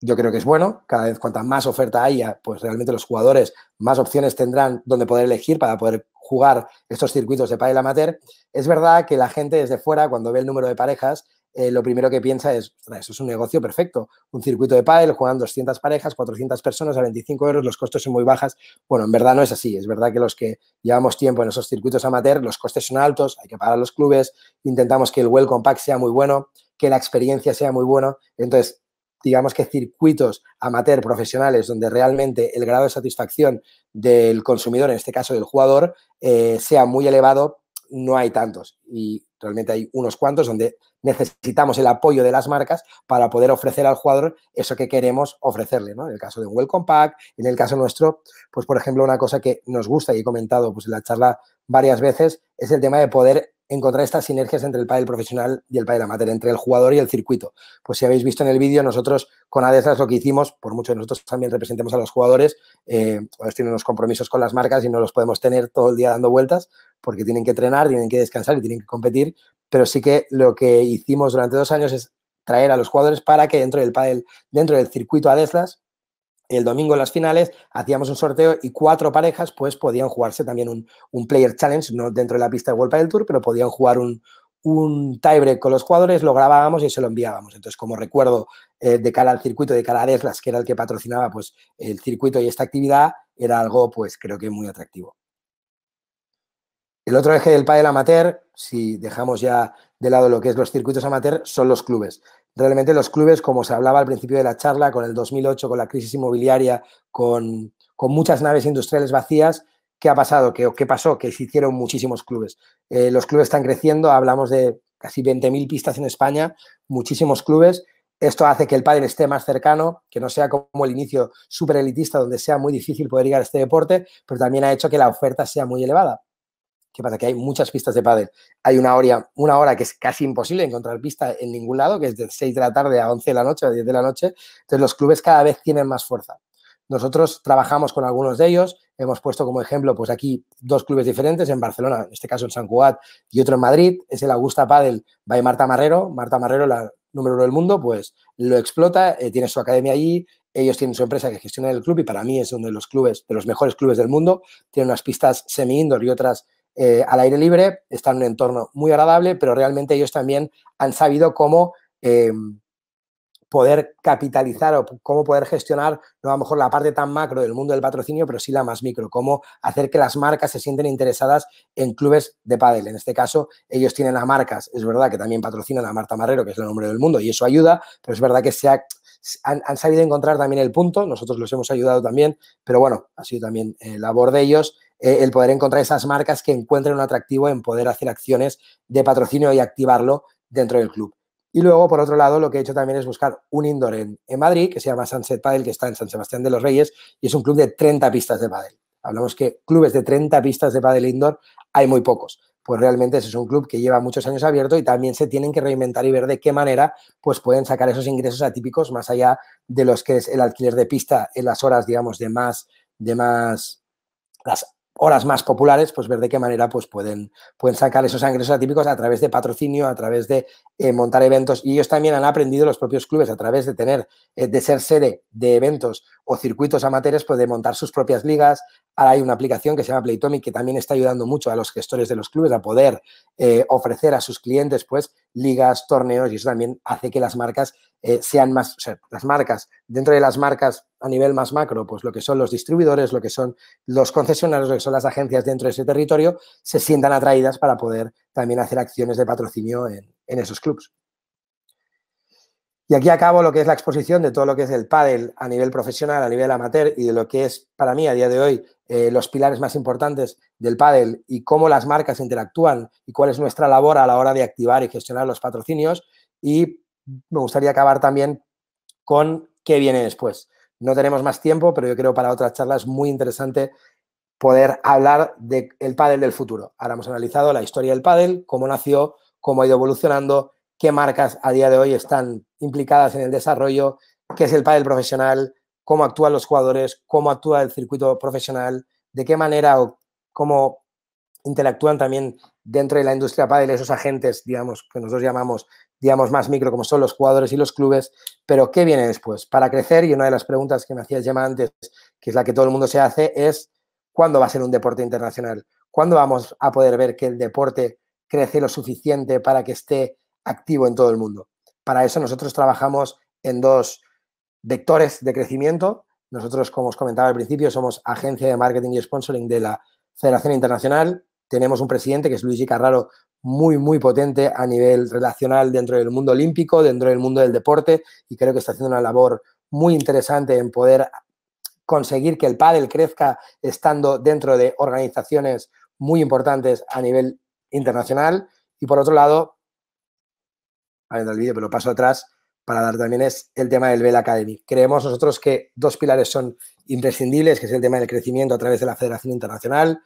yo creo que es bueno, cada vez cuanta más oferta haya, pues realmente los jugadores más opciones tendrán donde poder elegir para poder jugar estos circuitos de pádel amateur. Es verdad que la gente desde fuera, cuando ve el número de parejas, eh, lo primero que piensa es, eso es un negocio perfecto, un circuito de pádel, juegan 200 parejas, 400 personas a 25 euros, los costes son muy bajas. Bueno, en verdad no es así, es verdad que los que llevamos tiempo en esos circuitos amateur, los costes son altos, hay que pagar a los clubes, intentamos que el welcome pack sea muy bueno, que la experiencia sea muy buena. Entonces, digamos que circuitos amateur profesionales donde realmente el grado de satisfacción del consumidor, en este caso del jugador, eh, sea muy elevado, no hay tantos. Y Realmente hay unos cuantos donde necesitamos el apoyo de las marcas para poder ofrecer al jugador eso que queremos ofrecerle, En el caso de un Welcome Pack, en el caso nuestro, pues por ejemplo, una cosa que nos gusta y he comentado pues, en la charla varias veces es el tema de poder encontrar estas sinergias entre el pádel profesional y el pádel amateur, entre el jugador y el circuito. Pues si habéis visto en el vídeo, nosotros con Adesas lo que hicimos, por mucho que nosotros también representemos a los jugadores, pues tienen unos compromisos con las marcas y no los podemos tener todo el día dando vueltas, porque tienen que entrenar, tienen que descansar y tienen que competir, pero sí que lo que hicimos durante dos años es traer a los jugadores para que dentro del pádel, dentro del circuito Adeslas, el domingo en las finales hacíamos un sorteo y cuatro parejas pues podían jugarse también un, Player Challenge, no dentro de la pista de World del Tour, pero podían jugar un, un tiebreak con los jugadores, lo grabábamos y se lo enviábamos. Entonces, como recuerdo eh, de cara al circuito, de cara a Adeslas, que era el que patrocinaba pues el circuito y esta actividad, era algo pues creo que muy atractivo. El otro eje del pádel amateur, si dejamos ya de lado lo que es los circuitos amateur, son los clubes. Realmente los clubes, como se hablaba al principio de la charla, con el 2008, con la crisis inmobiliaria, con, muchas naves industriales vacías, ¿qué ha pasado? ¿Qué, pasó? Que se hicieron muchísimos clubes. Eh, los clubes están creciendo, hablamos de casi 20.000 pistas en España, muchísimos clubes. Esto hace que el pádel esté más cercano, que no sea como el inicio súper elitista, donde sea muy difícil poder llegar a este deporte, pero también ha hecho que la oferta sea muy elevada. ¿Qué pasa? Que hay muchas pistas de pádel. Hay una hora, una hora que es casi imposible encontrar pista en ningún lado, que es de 6 de la tarde a 11 de la noche, a 10 de la noche. Entonces los clubes cada vez tienen más fuerza. Nosotros trabajamos con algunos de ellos. Hemos puesto como ejemplo, pues aquí dos clubes diferentes, en Barcelona, en este caso en San Juan y otro en Madrid. Es el Augusta Padel by Marta Marrero. Marta Marrero, la número uno del mundo, pues lo explota, eh, tiene su academia allí, ellos tienen su empresa que gestiona el club y para mí es uno de los clubes, de los mejores clubes del mundo. Tiene unas pistas semi-indoor y otras eh, al aire libre, están en un entorno muy agradable, pero realmente ellos también han sabido cómo em, poder capitalizar o cómo poder gestionar, no a lo mejor la parte tan macro del mundo del patrocinio, pero sí la más micro, cómo hacer que las marcas se sienten interesadas en clubes de pádel. En este caso, ellos tienen a marcas, es verdad que también patrocinan a Marta Marrero, que es el nombre del mundo, y eso ayuda, pero es verdad que se han, sabido encontrar también el punto, nosotros los hemos ayudado también, pero bueno, ha sido también eh, labor de ellos eh, el poder encontrar esas marcas que encuentren un atractivo en poder hacer acciones de patrocinio y activarlo dentro del club. Y luego, por otro lado, lo que he hecho también es buscar un indoor en, Madrid, que se llama Sunset Padel, que está en San Sebastián de los Reyes, y es un club de 30 pistas de pádel. Hablamos que clubes de 30 pistas de pádel indoor hay muy pocos. Pues realmente ese es un club que lleva muchos años abierto y también se tienen que reinventar y ver de qué manera pues pueden sacar esos ingresos atípicos más allá de los que es el alquiler de pista en las horas, digamos, de más, de más las horas más populares, pues ver de qué manera pues pueden, pueden sacar esos ingresos atípicos a través de patrocinio, a través de eh, montar eventos. Y ellos también han aprendido los propios clubes a través de tener, eh, de ser sede de eventos o circuitos amateurs, pues de montar sus propias ligas. Ahora hay una aplicación que se llama Playtomic que también está ayudando mucho a los gestores de los clubes a poder eh, ofrecer a sus clientes pues ligas, torneos, y eso también hace que las marcas eh, sean más, o sea, las marcas, dentro de las marcas a nivel más macro, pues lo que son los distribuidores, lo que son los concesionarios, lo que son las agencias dentro de ese territorio, se sientan atraídas para poder también hacer acciones de patrocinio en, en esos clubes. Y aquí acabo lo que es la exposición de todo lo que es el pádel a nivel profesional, a nivel amateur y de lo que es para mí a día de hoy eh, los pilares más importantes del pádel y cómo las marcas interactúan y cuál es nuestra labor a la hora de activar y gestionar los patrocinios. Y me gustaría acabar también con qué viene después. No tenemos más tiempo, pero yo creo para otras charlas muy interesante poder hablar del el pádel del futuro. Ahora hemos analizado la historia del pádel, cómo nació, cómo ha ido evolucionando, qué marcas a día de hoy están implicadas en el desarrollo, qué es el pádel profesional, cómo actúan los jugadores, cómo actúa el circuito profesional, de qué manera o cómo interactúan también dentro de la industria pádel esos agentes, digamos, que nosotros llamamos, digamos, más micro, como son los jugadores y los clubes, pero ¿qué viene después? Para crecer, y una de las preguntas que me hacías Gemma antes, que es la que todo el mundo se hace, es ¿cuándo va a ser un deporte internacional? ¿Cuándo vamos a poder ver que el deporte crece lo suficiente para que esté activo en todo el mundo. Para eso nosotros trabajamos en dos vectores de crecimiento. Nosotros, como os comentaba al principio, somos agencia de marketing y sponsoring de la Federación Internacional. Tenemos un presidente que es Luigi Carraro, muy, muy potente a nivel relacional dentro del mundo olímpico, dentro del mundo del deporte, y creo que está haciendo una labor muy interesante en poder conseguir que el pádel crezca estando dentro de organizaciones muy importantes a nivel internacional. Y por otro lado, habiendo el vídeo, pero paso atrás para dar también es el tema del Bell Academy. Creemos nosotros que dos pilares son imprescindibles, que es el tema del crecimiento a través de la Federación Internacional,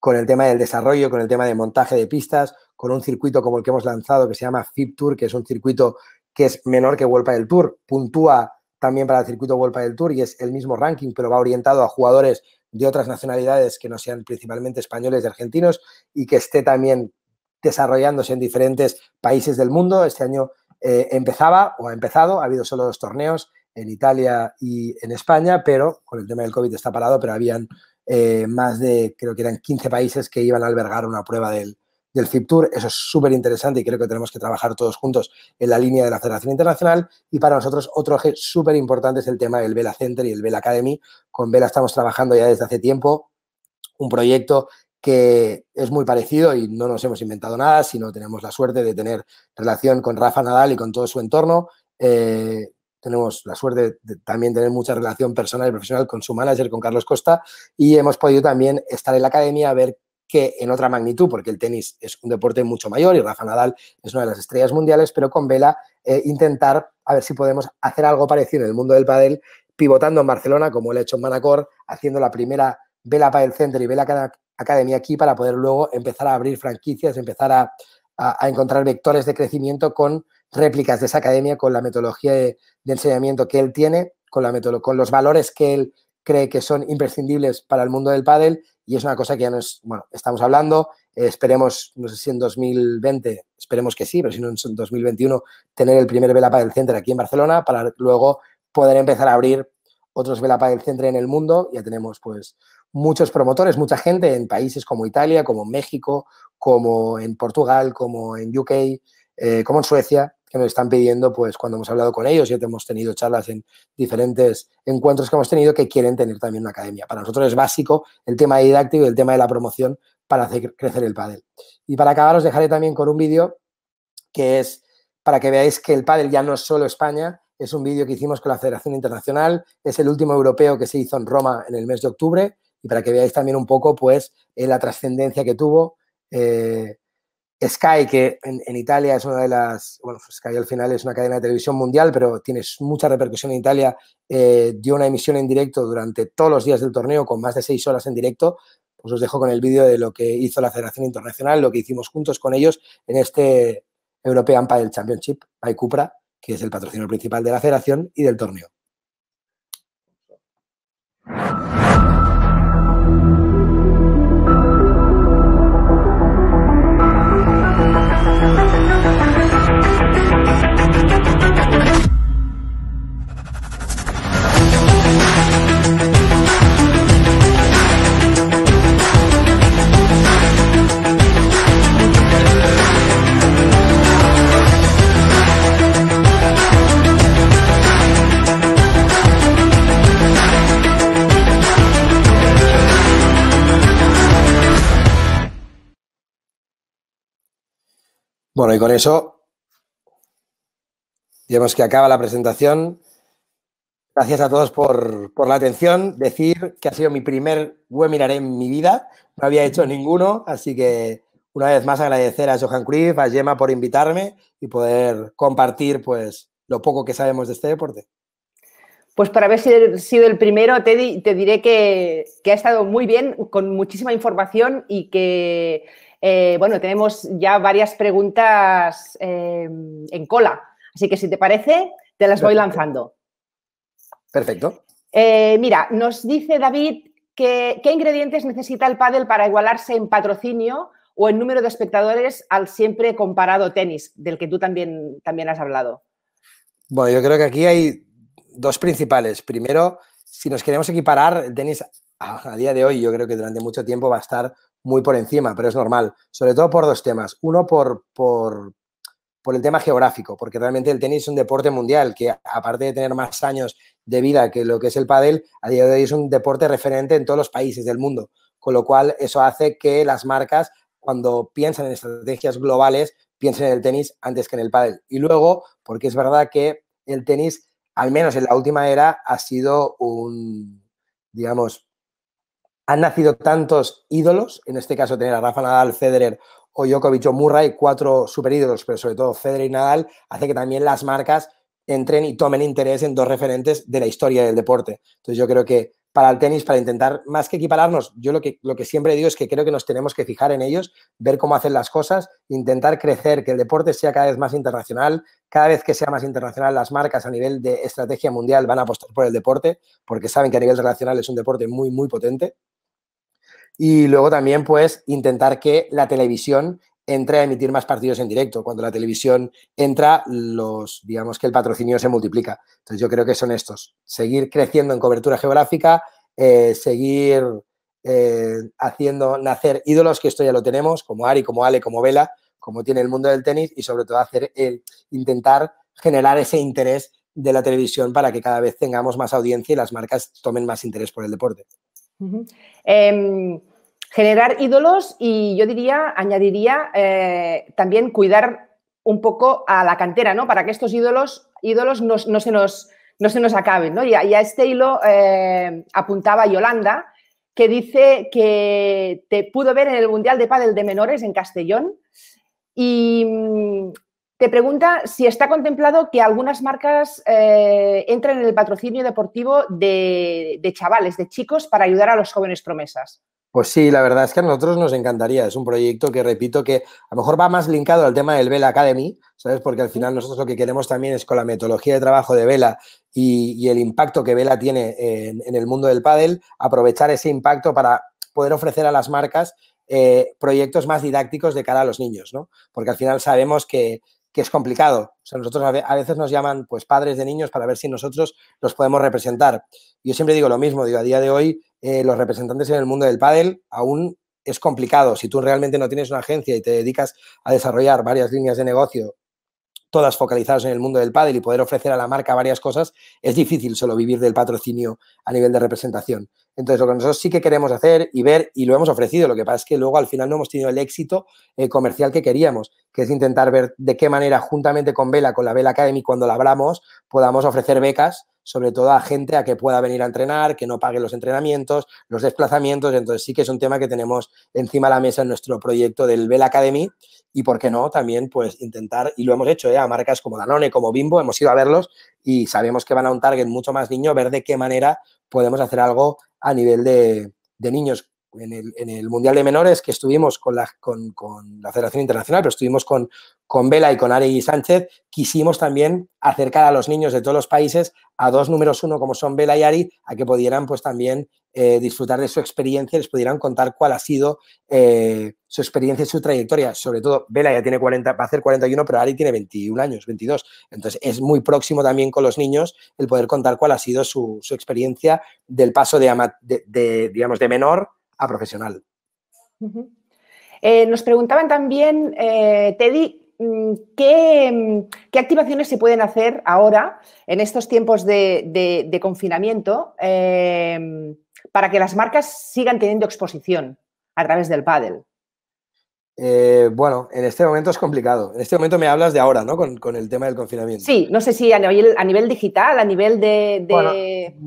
con el tema del desarrollo, con el tema de montaje de pistas, con un circuito como el que hemos lanzado que se llama FIP Tour, que es un circuito que es menor que World del Tour, puntúa también para el circuito World del Tour y es el mismo ranking, pero va orientado a jugadores de otras nacionalidades que no sean principalmente españoles y argentinos y que esté también desarrollándose en diferentes países del mundo. Este año eh, empezaba o ha empezado, ha habido solo dos torneos en Italia y en España, pero con el tema del COVID está parado, pero habían eh, más de, creo que eran 15 países que iban a albergar una prueba del, del Tour. Eso es súper interesante y creo que tenemos que trabajar todos juntos en la línea de la Federación Internacional. Y para nosotros otro eje súper importante es el tema del Vela Center y el Vela Academy. Con Vela estamos trabajando ya desde hace tiempo un proyecto que es muy parecido y no nos hemos inventado nada, sino tenemos la suerte de tener relación con Rafa Nadal y con todo su entorno. Eh, tenemos la suerte de también tener mucha relación personal y profesional con su manager, con Carlos Costa, y hemos podido también estar en la academia a ver que en otra magnitud, porque el tenis es un deporte mucho mayor y Rafa Nadal es una de las estrellas mundiales, pero con Vela eh, intentar a ver si podemos hacer algo parecido en el mundo del pádel, pivotando en Barcelona, como lo ha hecho en Manacor, haciendo la primera Vela Padel Center y Vela academia aquí para poder luego empezar a abrir franquicias, empezar a, encontrar vectores de crecimiento con réplicas de esa academia, con la metodología de, enseñamiento que él tiene, con, la con los valores que él cree que son imprescindibles para el mundo del pádel y es una cosa que ya no es, bueno, estamos hablando, eh, esperemos, no sé si en 2020, esperemos que sí, pero si no en 2021, tener el primer Vela Padel Center aquí en Barcelona para luego poder empezar a abrir otros Vela Padel Center en el mundo. Ya tenemos pues muchos promotores, mucha gente en países como Italia, como México, como en Portugal, como en UK, eh, como en Suecia, que nos están pidiendo, pues cuando hemos hablado con ellos, y hemos tenido charlas en diferentes encuentros que hemos tenido, que quieren tener también una academia. Para nosotros es básico el tema didáctico y el tema de la promoción para hacer crecer el pádel. Y para acabar os dejaré también con un vídeo que es para que veáis que el pádel ya no es solo España, es un vídeo que hicimos con la Federación Internacional, es el último europeo que se hizo en Roma en el mes de octubre y para que veáis también un poco pues eh, la trascendencia que tuvo. Eh, Sky, que en, Italia es una de las, bueno, pues Sky al final es una cadena de televisión mundial, pero tiene mucha repercusión en Italia, eh, dio una emisión en directo durante todos los días del torneo con más de seis horas en directo. Pues os dejo con el vídeo de lo que hizo la Federación Internacional, lo que hicimos juntos con ellos en este European Padel Championship by Cupra, que es el patrocinador principal de la federación y del torneo. Bueno, y con eso, digamos que acaba la presentación. Gracias a todos por, la atención. Decir que ha sido mi primer webinar en mi vida. No había hecho ninguno, así que una vez más agradecer a Johan Cruyff, a Gemma por invitarme y poder compartir pues, lo poco que sabemos de este deporte. Pues para haber sido el primero, te, te diré que ha estado muy bien, con muchísima información y que eh, bueno, tenemos ya varias preguntas eh, en cola, así que si te parece, te las voy lanzando. Perfecto. Eh, mira, nos dice David que qué ingredientes necesita el pádel para igualarse en patrocinio o en número de espectadores al siempre comparado tenis, del que tú también, también has hablado. Bueno, yo creo que aquí hay dos principales. Primero, si nos queremos equiparar, tenis a día de hoy yo creo que durante mucho tiempo va a estar muy por encima, pero es normal, sobre todo por dos temas. Uno, por, por, el tema geográfico, porque realmente el tenis es un deporte mundial que, aparte de tener más años de vida que lo que es el pádel, a día de hoy es un deporte referente en todos los países del mundo, con lo cual eso hace que las marcas, cuando piensan en estrategias globales, piensen en el tenis antes que en el pádel. Y luego, porque es verdad que el tenis, al menos en la última era, ha sido un, digamos, han nacido tantos ídolos, en este caso tener a Rafa Nadal, Federer o Djokovic o Murray, cuatro superídolos, pero sobre todo Federer y Nadal, hace que también las marcas entren y tomen interés en dos referentes de la historia del deporte. Entonces yo creo que para el tenis, para intentar más que equipararnos, yo lo que, lo que siempre digo es que creo que nos tenemos que fijar en ellos, ver cómo hacen las cosas, intentar crecer, que el deporte sea cada vez más internacional, cada vez que sea más internacional las marcas a nivel de estrategia mundial van a apostar por el deporte, porque saben que a nivel relacional es un deporte muy, muy potente y luego también, pues, intentar que la televisión entre a emitir más partidos en directo. Cuando la televisión entra, los, digamos que el patrocinio se multiplica. Entonces yo creo que son estos. Seguir creciendo en cobertura geográfica, eh, seguir eh, haciendo nacer ídolos, que esto ya lo tenemos, como Ari, como Ale, como Vela, como tiene el mundo del tenis, y sobre todo hacer el, intentar generar ese interés de la televisión para que cada vez tengamos más audiencia y las marcas tomen más interés por el deporte. Generar ídolos y yo diría, añadiría eh, también cuidar un poco a la cantera, ¿no? Para que estos ídolos, ídolos no, se, nos, no se nos acaben, ¿no? Y a, este hilo eh, apuntaba Yolanda, que dice que te pudo ver en el Mundial de Pádel de Menores en Castellón. Y te pregunta si está contemplado que algunas marcas eh, entren en el patrocinio deportivo de, chavales, de chicos, para ayudar a los jóvenes promesas. Pues sí, la verdad es que a nosotros nos encantaría. Es un proyecto que, repito, que a lo mejor va más linkado al tema del Vela Academy, ¿sabes? Porque al final nosotros lo que queremos también es con la metodología de trabajo de Vela y, el impacto que Vela tiene en, el mundo del pádel, aprovechar ese impacto para poder ofrecer a las marcas eh, proyectos más didácticos de cara a los niños, ¿no? Porque al final sabemos que, que es complicado. O sea, nosotros a veces nos llaman pues padres de niños para ver si nosotros los podemos representar. Yo siempre digo lo mismo, digo, a día de hoy eh, los representantes en el mundo del pádel aún es complicado. Si tú realmente no tienes una agencia y te dedicas a desarrollar varias líneas de negocio todas focalizadas en el mundo del pádel y poder ofrecer a la marca varias cosas, es difícil solo vivir del patrocinio a nivel de representación. Entonces, lo que nosotros sí que queremos hacer y ver, y lo hemos ofrecido, lo que pasa es que luego al final no hemos tenido el éxito eh, comercial que queríamos, que es intentar ver de qué manera, juntamente con Vela, con la Vela Academy, cuando la abramos, podamos ofrecer becas, sobre todo a gente a que pueda venir a entrenar, que no pague los entrenamientos, los desplazamientos. Entonces, sí que es un tema que tenemos encima de la mesa en nuestro proyecto del Vela Academy y por qué no también pues intentar, y lo hemos hecho ya, ¿eh? marcas como Danone, como Bimbo, hemos ido a verlos y sabemos que van a un target mucho más niño, ver de qué manera podemos hacer algo a nivel de, niños. En el, Mundial de Menores que estuvimos con la, con, la Federación Internacional, pero estuvimos con, con Vela y con Ari Sánchez, quisimos también acercar a los niños de todos los países a dos números uno como son Vela y Ari, a que pudieran pues también eh, disfrutar de su experiencia, les pudieran contar cuál ha sido eh, su experiencia y su trayectoria. Sobre todo, Vela ya tiene 40, va a hacer 41, pero Ari tiene 21 años, 22. Entonces, es muy próximo también con los niños el poder contar cuál ha sido su, experiencia del paso de, de, digamos, de menor a profesional. Eh, nos preguntaban también, Teddy, mm, ¿Qué, activaciones se pueden hacer ahora en estos tiempos de, confinamiento? para que las marcas sigan teniendo exposición a través del pádel? Eh, bueno, en este momento es complicado. En este momento me hablas de ahora, ¿no? Con, el tema del confinamiento. Sí, no sé si a nivel, digital, a nivel de, Bueno,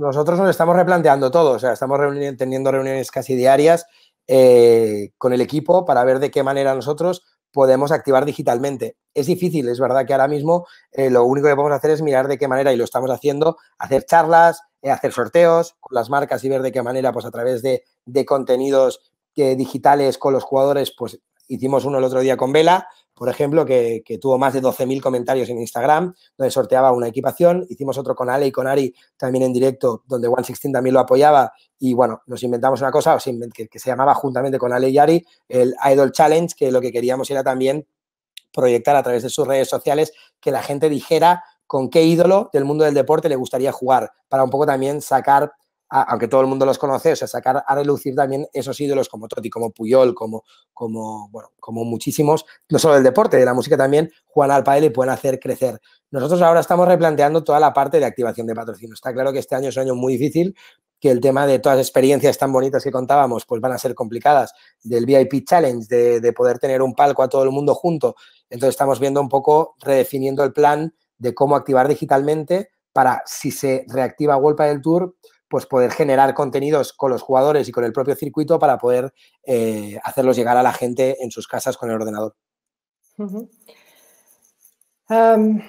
nosotros nos estamos replanteando todo, o sea, estamos teniendo reuniones casi diarias eh, con el equipo para ver de qué manera nosotros podemos activar digitalmente. Es difícil, es verdad que ahora mismo eh, lo único que podemos hacer es mirar de qué manera, y lo estamos haciendo, hacer charlas, eh, hacer sorteos con las marcas y ver de qué manera, pues a través de, contenidos eh, digitales con los jugadores, pues hicimos uno el otro día con Vela, por ejemplo, que, tuvo más de 12.000 comentarios en Instagram, donde sorteaba una equipación. Hicimos otro con Ale y con Ari también en directo, donde One16 también lo apoyaba. Y bueno, nos inventamos una cosa que se llamaba juntamente con Ale y Ari el Idol Challenge, que lo que queríamos era también proyectar a través de sus redes sociales que la gente dijera con qué ídolo del mundo del deporte le gustaría jugar, para un poco también sacar, aunque todo el mundo los conoce, o sea, sacar a relucir también esos ídolos como Totti, como Puyol, como, como, bueno, como muchísimos, no solo del deporte, de la música también, Juan al pádel y pueden hacer crecer. Nosotros ahora estamos replanteando toda la parte de activación de patrocinio. Está claro que este año es un año muy difícil, que el tema de todas las experiencias tan bonitas que contábamos, pues van a ser complicadas, del VIP Challenge, de poder tener un palco a todo el mundo junto. Entonces estamos viendo un poco, redefiniendo el plan de cómo activar digitalmente para, si se reactiva World del Tour, pues poder generar contenidos con los jugadores y con el propio circuito para poder eh, hacerlos llegar a la gente en sus casas con el ordenador. Em,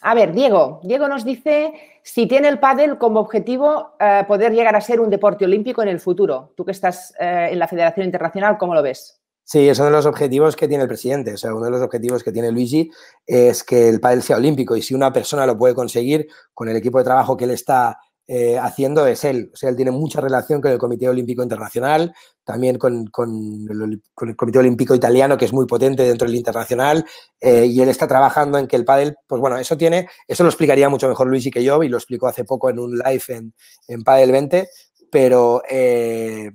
a ver, Diego. Diego nos dice si tiene el pádel como objetivo eh, poder llegar a ser un deporte olímpico en el futuro. Tú que estás eh, en la Federación Internacional, ¿cómo lo ves? Sí, es uno de los objetivos que tiene el presidente. O sea, uno de los objetivos que tiene Luigi es que el pádel sea olímpico y si una persona lo puede conseguir con el equipo de trabajo que él está eh, haciendo es él. O sea, él tiene mucha relación con el Comité Olímpico Internacional, también con, el, Comité Olímpico Italiano, que es muy potente dentro del internacional, eh, y él está trabajando en que el pádel, pues bueno, eso tiene, eso lo explicaría mucho mejor Luigi que yo, y lo explico hace poco en un live en, en Padel 20, pero... Eh,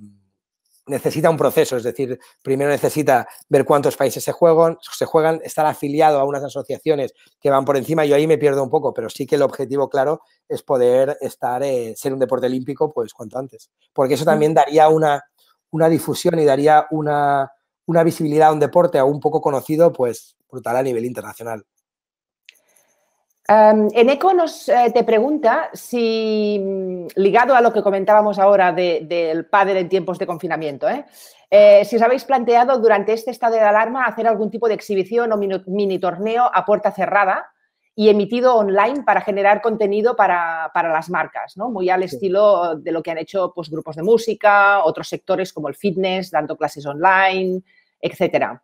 necesita un proceso, es decir, primero necesita ver cuántos países se juegan, se juegan, estar afiliado a unas asociaciones que van por encima, yo ahí me pierdo un poco, pero sí que el objetivo claro es poder estar, eh, ser un deporte olímpico pues cuanto antes, porque eso también daría una, una difusión y daría una, una visibilidad a un deporte aún poco conocido pues brutal a nivel internacional. Em, en Eco nos eh, te pregunta si, mm, ligado a lo que comentábamos ahora del padre en tiempos de confinamiento, ¿eh? Eh, si os habéis planteado durante este estado de alarma hacer algún tipo de exhibición o mini, torneo a puerta cerrada y emitido online para generar contenido para, las marcas, ¿no? muy al estilo de lo que han hecho pues, grupos de música, otros sectores como el fitness, dando clases online, etcétera.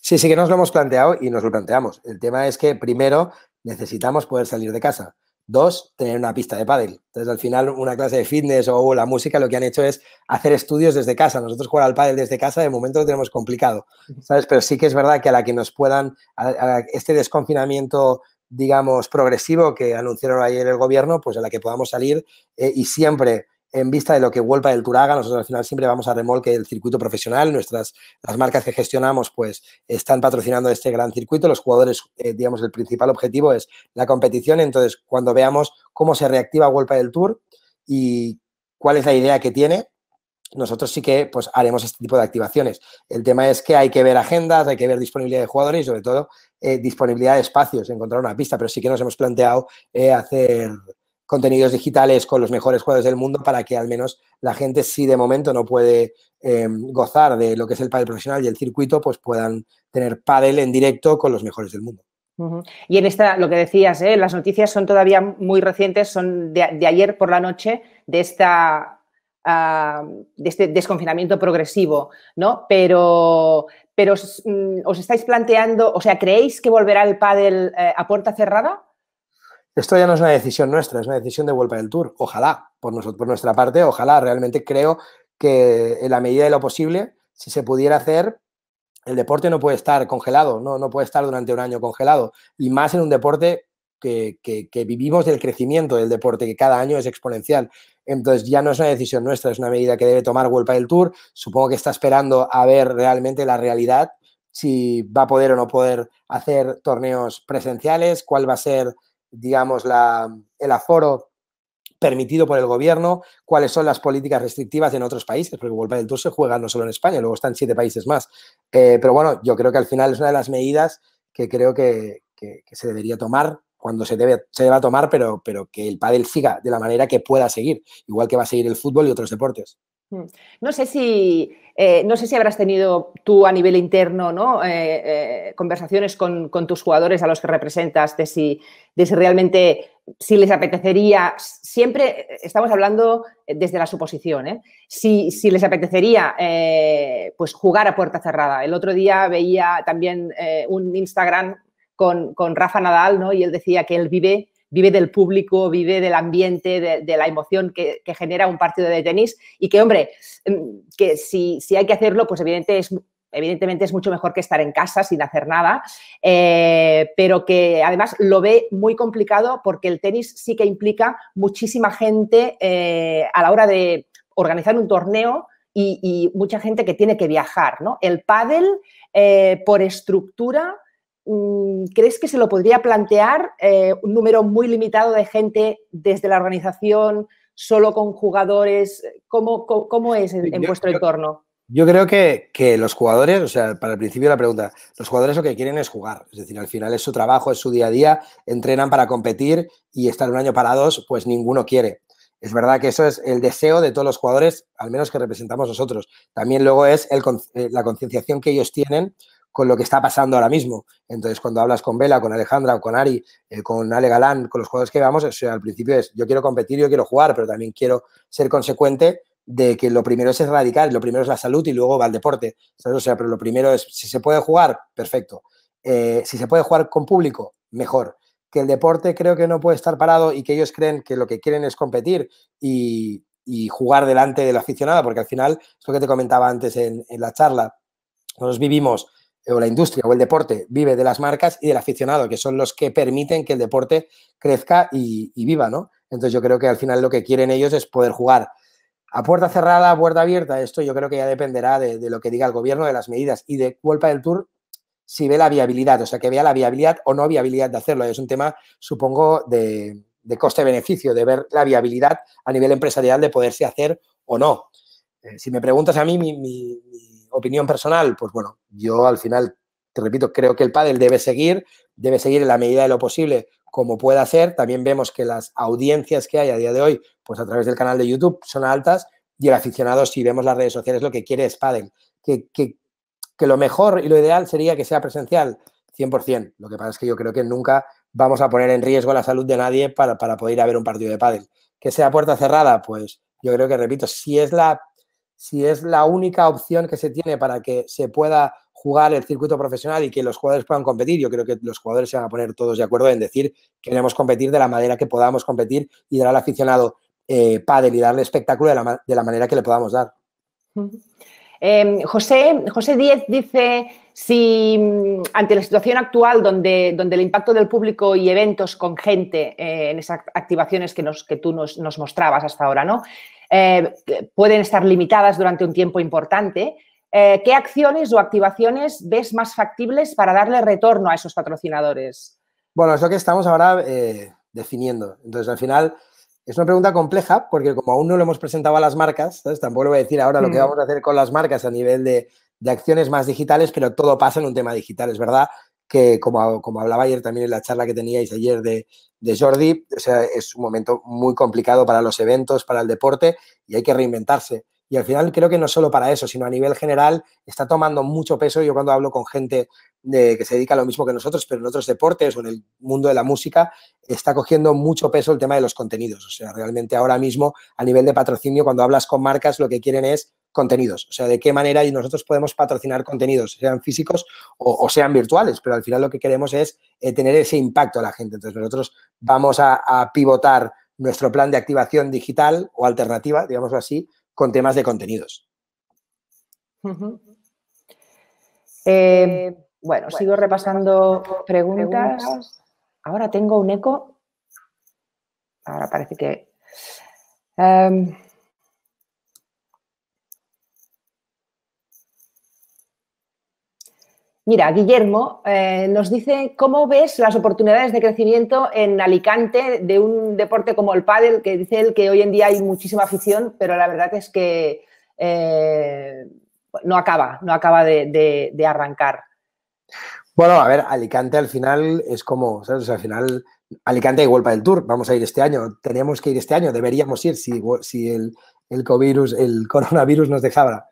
Sí, sí que nos lo hemos planteado y nos lo planteamos. El tema es que primero necesitamos poder salir de casa. Dos, tener una pista de pádel. Entonces, al final, una clase de fitness o la música lo que han hecho es hacer estudios desde casa. Nosotros jugar al pádel desde casa de momento lo tenemos complicado, ¿sabes? Pero sí que es verdad que a la que nos puedan, a, este desconfinamiento, digamos, progresivo que anunciaron ayer el gobierno, pues a la que podamos salir eh, y siempre en vista de lo que Wolpa del Tour haga, nosotros al final siempre vamos a remolque el circuito profesional, nuestras las marcas que gestionamos pues están patrocinando este gran circuito, los jugadores, eh, digamos, el principal objetivo es la competición, entonces cuando veamos cómo se reactiva Wolpa del Tour y cuál es la idea que tiene, nosotros sí que pues haremos este tipo de activaciones. El tema es que hay que ver agendas, hay que ver disponibilidad de jugadores y sobre todo eh, disponibilidad de espacios, encontrar una pista, pero sí que nos hemos planteado eh, hacer contenidos digitales con los mejores jugadores del mundo para que al menos la gente, si de momento no puede em, gozar de lo que es el pádel profesional y el circuito, pues puedan tener pádel en directo con los mejores del mundo. Y en esta, lo que decías, ¿eh? las noticias son todavía muy recientes, son de, ayer por la noche, de esta ah, de este desconfinamiento progresivo, ¿no? Pero, pero mm, os, estáis planteando, o sea, ¿creéis que volverá el pádel eh, a puerta cerrada? esto ya no es una decisión nuestra, es una decisión de vuelta del Tour. Ojalá, por, nosotros, por nuestra parte, ojalá. Realmente creo que en la medida de lo posible, si se pudiera hacer, el deporte no puede estar congelado, no, no puede estar durante un año congelado. Y más en un deporte que, que, vivimos del crecimiento del deporte, que cada año es exponencial. Entonces ya no es una decisión nuestra, es una medida que debe tomar vuelta del Tour. Supongo que está esperando a ver realmente la realidad, si va a poder o no poder hacer torneos presenciales, cuál va a ser digamos, la, el aforo permitido por el gobierno, cuáles son las políticas restrictivas en otros países, porque Volver del Tour se juega no solo en España, luego están siete países más. Eh, pero bueno, yo creo que al final es una de las medidas que creo que, se debería tomar cuando se, debe, se deba tomar, pero, pero que el pádel siga de la manera que pueda seguir, igual que va a seguir el fútbol y otros deportes. Mm. No sé si, eh, no sé si habrás tenido tú a nivel interno ¿no? Eh, eh, conversaciones con, tus jugadores a los que representas de si, realmente si les apetecería, siempre estamos hablando desde la suposición, si, les apetecería pues jugar a puerta cerrada. El otro día veía también un Instagram con, con Rafa Nadal ¿no? y él decía que él vive vive del público, vive del ambiente, de, la emoción que, genera un partido de tenis y que, hombre, em, que si, si hay que hacerlo, pues es, evidentemente es mucho mejor que estar en casa sin hacer nada, eh, pero que además lo ve muy complicado porque el tenis sí que implica muchísima gente eh, a la hora de organizar un torneo. Y, mucha gente que tiene que viajar, ¿no? El pádel, eh, por estructura, Mm, ¿crees que se lo podría plantear eh, un número muy limitado de gente desde la organización, solo con jugadores? ¿Cómo, es en, vuestro entorno? Yo creo que, los jugadores, o sea, para el principio de la pregunta, los jugadores lo que quieren es jugar, es decir, al final es su trabajo, es su día a día, entrenan para competir y estar un año parados, pues ninguno quiere. Es verdad que eso es el deseo de todos los jugadores, al menos que representamos nosotros. También luego es eh, la concienciación que ellos tienen con lo que está pasando ahora mismo. Entonces, cuando hablas con Vela, con Alejandra, con Ari, eh, con Ale Galán, con los jugadores que vamos, al principio es yo quiero competir, yo quiero jugar, pero también quiero ser consecuente de que lo primero es erradicar, lo primero es la salud y luego va el deporte. O sea, pero lo primero es, si se puede jugar, perfecto. Eh, si se puede jugar con público, mejor. Que el deporte creo que no puede estar parado y que ellos creen que lo que quieren es competir y, jugar delante de la aficionada, porque al final, es lo que te comentaba antes en, en la charla, Nos vivimos o la industria o el deporte vive de las marcas y del aficionado, que son los que permiten que el deporte crezca y, viva, ¿no? Entonces yo creo que al final lo que quieren ellos es poder jugar a puerta cerrada, a puerta abierta. Esto yo creo que ya dependerá de, lo que diga el gobierno, de las medidas y de culpa del Tour si ve la viabilidad, o sea, que vea la viabilidad o no viabilidad de hacerlo. Es un tema, supongo, de, coste-beneficio, de ver la viabilidad a nivel empresarial de poderse hacer o no. Eh, si me preguntas a mí, mi opinión personal, pues bueno, yo al final, te repito, creo que el pádel debe seguir, debe seguir en la medida de lo posible como pueda hacer. También vemos que las audiencias que hay a día de hoy, pues a través del canal de YouTube son altas y el aficionado, si vemos las redes sociales, lo que quiere es pádel. Que, que, lo mejor y lo ideal sería que sea presencial, 100%. Lo que pasa es que yo creo que nunca vamos a poner en riesgo la salud de nadie para, poder ir a ver un partido de pádel. Que sea puerta cerrada, pues yo creo que, repito, si es la si es la única opción que se tiene para que se pueda jugar el circuito profesional y que los jugadores puedan competir, yo creo que los jugadores se van a poner todos de acuerdo en decir que queremos competir de la manera que podamos competir y dar al aficionado eh, pádel y darle espectáculo de la, manera que le podamos dar. Em, José, José Díez dice si ante la situación actual donde, donde el impacto del público y eventos con gente eh, en esas activaciones que, nos, que tú nos, nos mostrabas hasta ahora, ¿no? Eh, pueden estar limitadas durante un tiempo importante, eh, ¿qué acciones o activaciones ves más factibles para darle retorno a esos patrocinadores? Bueno, es lo que estamos ahora eh, definiendo. Entonces, al final, es una pregunta compleja porque como aún no lo hemos presentado a las marcas, tampoco le voy a decir ahora lo que mm. vamos a hacer con las marcas a nivel de, de acciones más digitales, pero todo pasa en un tema digital, es verdad que como, hablaba ayer también en la charla que teníais ayer de, Jordi, es un momento muy complicado para los eventos, para el deporte y hay que reinventarse. Y al final creo que no solo para eso, sino a nivel general está tomando mucho peso. Yo cuando hablo con gente eh, que se dedica a lo mismo que nosotros, pero en otros deportes o en el mundo de la música, está cogiendo mucho peso el tema de los contenidos. O sea, realmente ahora mismo a nivel de patrocinio, cuando hablas con marcas, lo que quieren es contenidos. O sea, de qué manera nosotros podemos patrocinar contenidos, sean físicos o, sean virtuales, pero al final lo que queremos es eh, tener ese impacto a la gente. Entonces, nosotros vamos a, pivotar nuestro plan de activación digital o alternativa, digamos así, con temas de contenidos. Eh, bueno, sigo repasando preguntas. Ahora tengo un eco. Ahora parece que... Em, Mira, Guillermo eh, nos dice cómo ves las oportunidades de crecimiento en Alicante de un deporte como el pádel, que dice él que hoy en día hay muchísima afición, pero la verdad es que eh, no acaba, no acaba de, arrancar. Bueno, a ver, Alicante al final es como, ¿sabes? al final Alicante hay para del Tour, vamos a ir este año, tenemos que ir este año, deberíamos ir si, el, el, el coronavirus nos dejaba.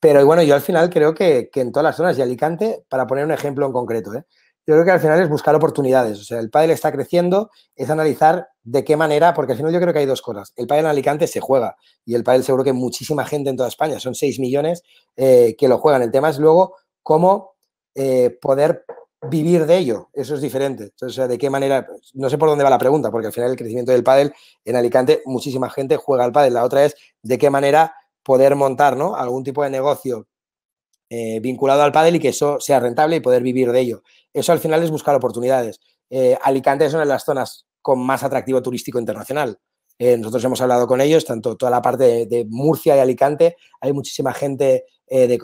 Pero bueno, yo al final creo que, en todas las zonas, y Alicante, para poner un ejemplo en concreto, ¿eh? yo creo que al final es buscar oportunidades. O sea, el pádel está creciendo, es analizar de qué manera, porque al final yo creo que hay dos cosas. El pádel en Alicante se juega y el pádel seguro que muchísima gente en toda España, son 6 millones eh, que lo juegan. El tema es luego cómo eh, poder vivir de ello. Eso es diferente. Entonces, o sea, de qué manera, pues, no sé por dónde va la pregunta, porque al final el crecimiento del pádel en Alicante, muchísima gente juega al pádel. La otra es de qué manera poder montar algún tipo de negocio eh, vinculado al pádel y que eso sea rentable y poder vivir de ello. Eso al final es buscar oportunidades. Eh, Alicante es una de las zonas con más atractivo turístico internacional. Eh, nosotros hemos hablado con ellos, tanto toda la parte de, Murcia y Alicante, hay muchísima gente de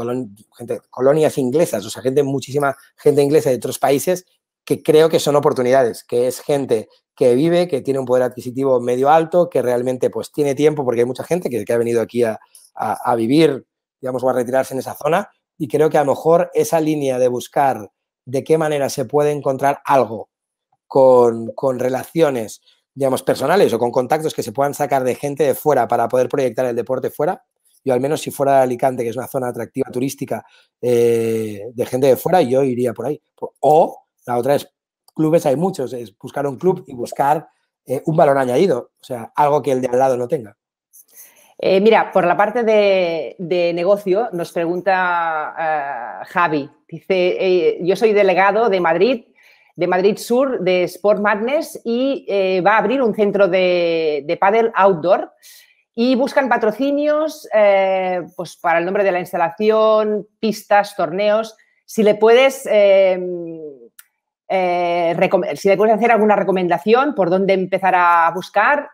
colonias inglesas, o sea, gente, muchísima gente inglesa de otros países que creo que son oportunidades, que es gente que vive, que tiene un poder adquisitivo medio alto, que realmente pues tiene tiempo, porque hay mucha gente que, ha venido aquí a, vivir, digamos, o a retirarse en esa zona, y creo que a lo mejor esa línea de buscar de qué manera se puede encontrar algo con, con relaciones, digamos, personales o con contactos que se puedan sacar de gente de fuera para poder proyectar el deporte fuera, yo al menos si fuera Alicante, que es una zona atractiva turística eh, de gente de fuera, yo iría por ahí. O la otra es clubes, hay muchos, es buscar un club y buscar eh, un balón añadido, o sea, algo que el de al lado no tenga. Eh, mira, por la parte de, negocio nos pregunta eh, Javi. Dice, yo soy delegado de Madrid, de Madrid Sur, de Sport Madness y va a abrir un centro de, de paddle outdoor y buscan patrocinios pues para el nombre de la instalación, pistas, torneos. Si le puedes eh, si le puedes hacer alguna recomendación, por dónde empezar a buscar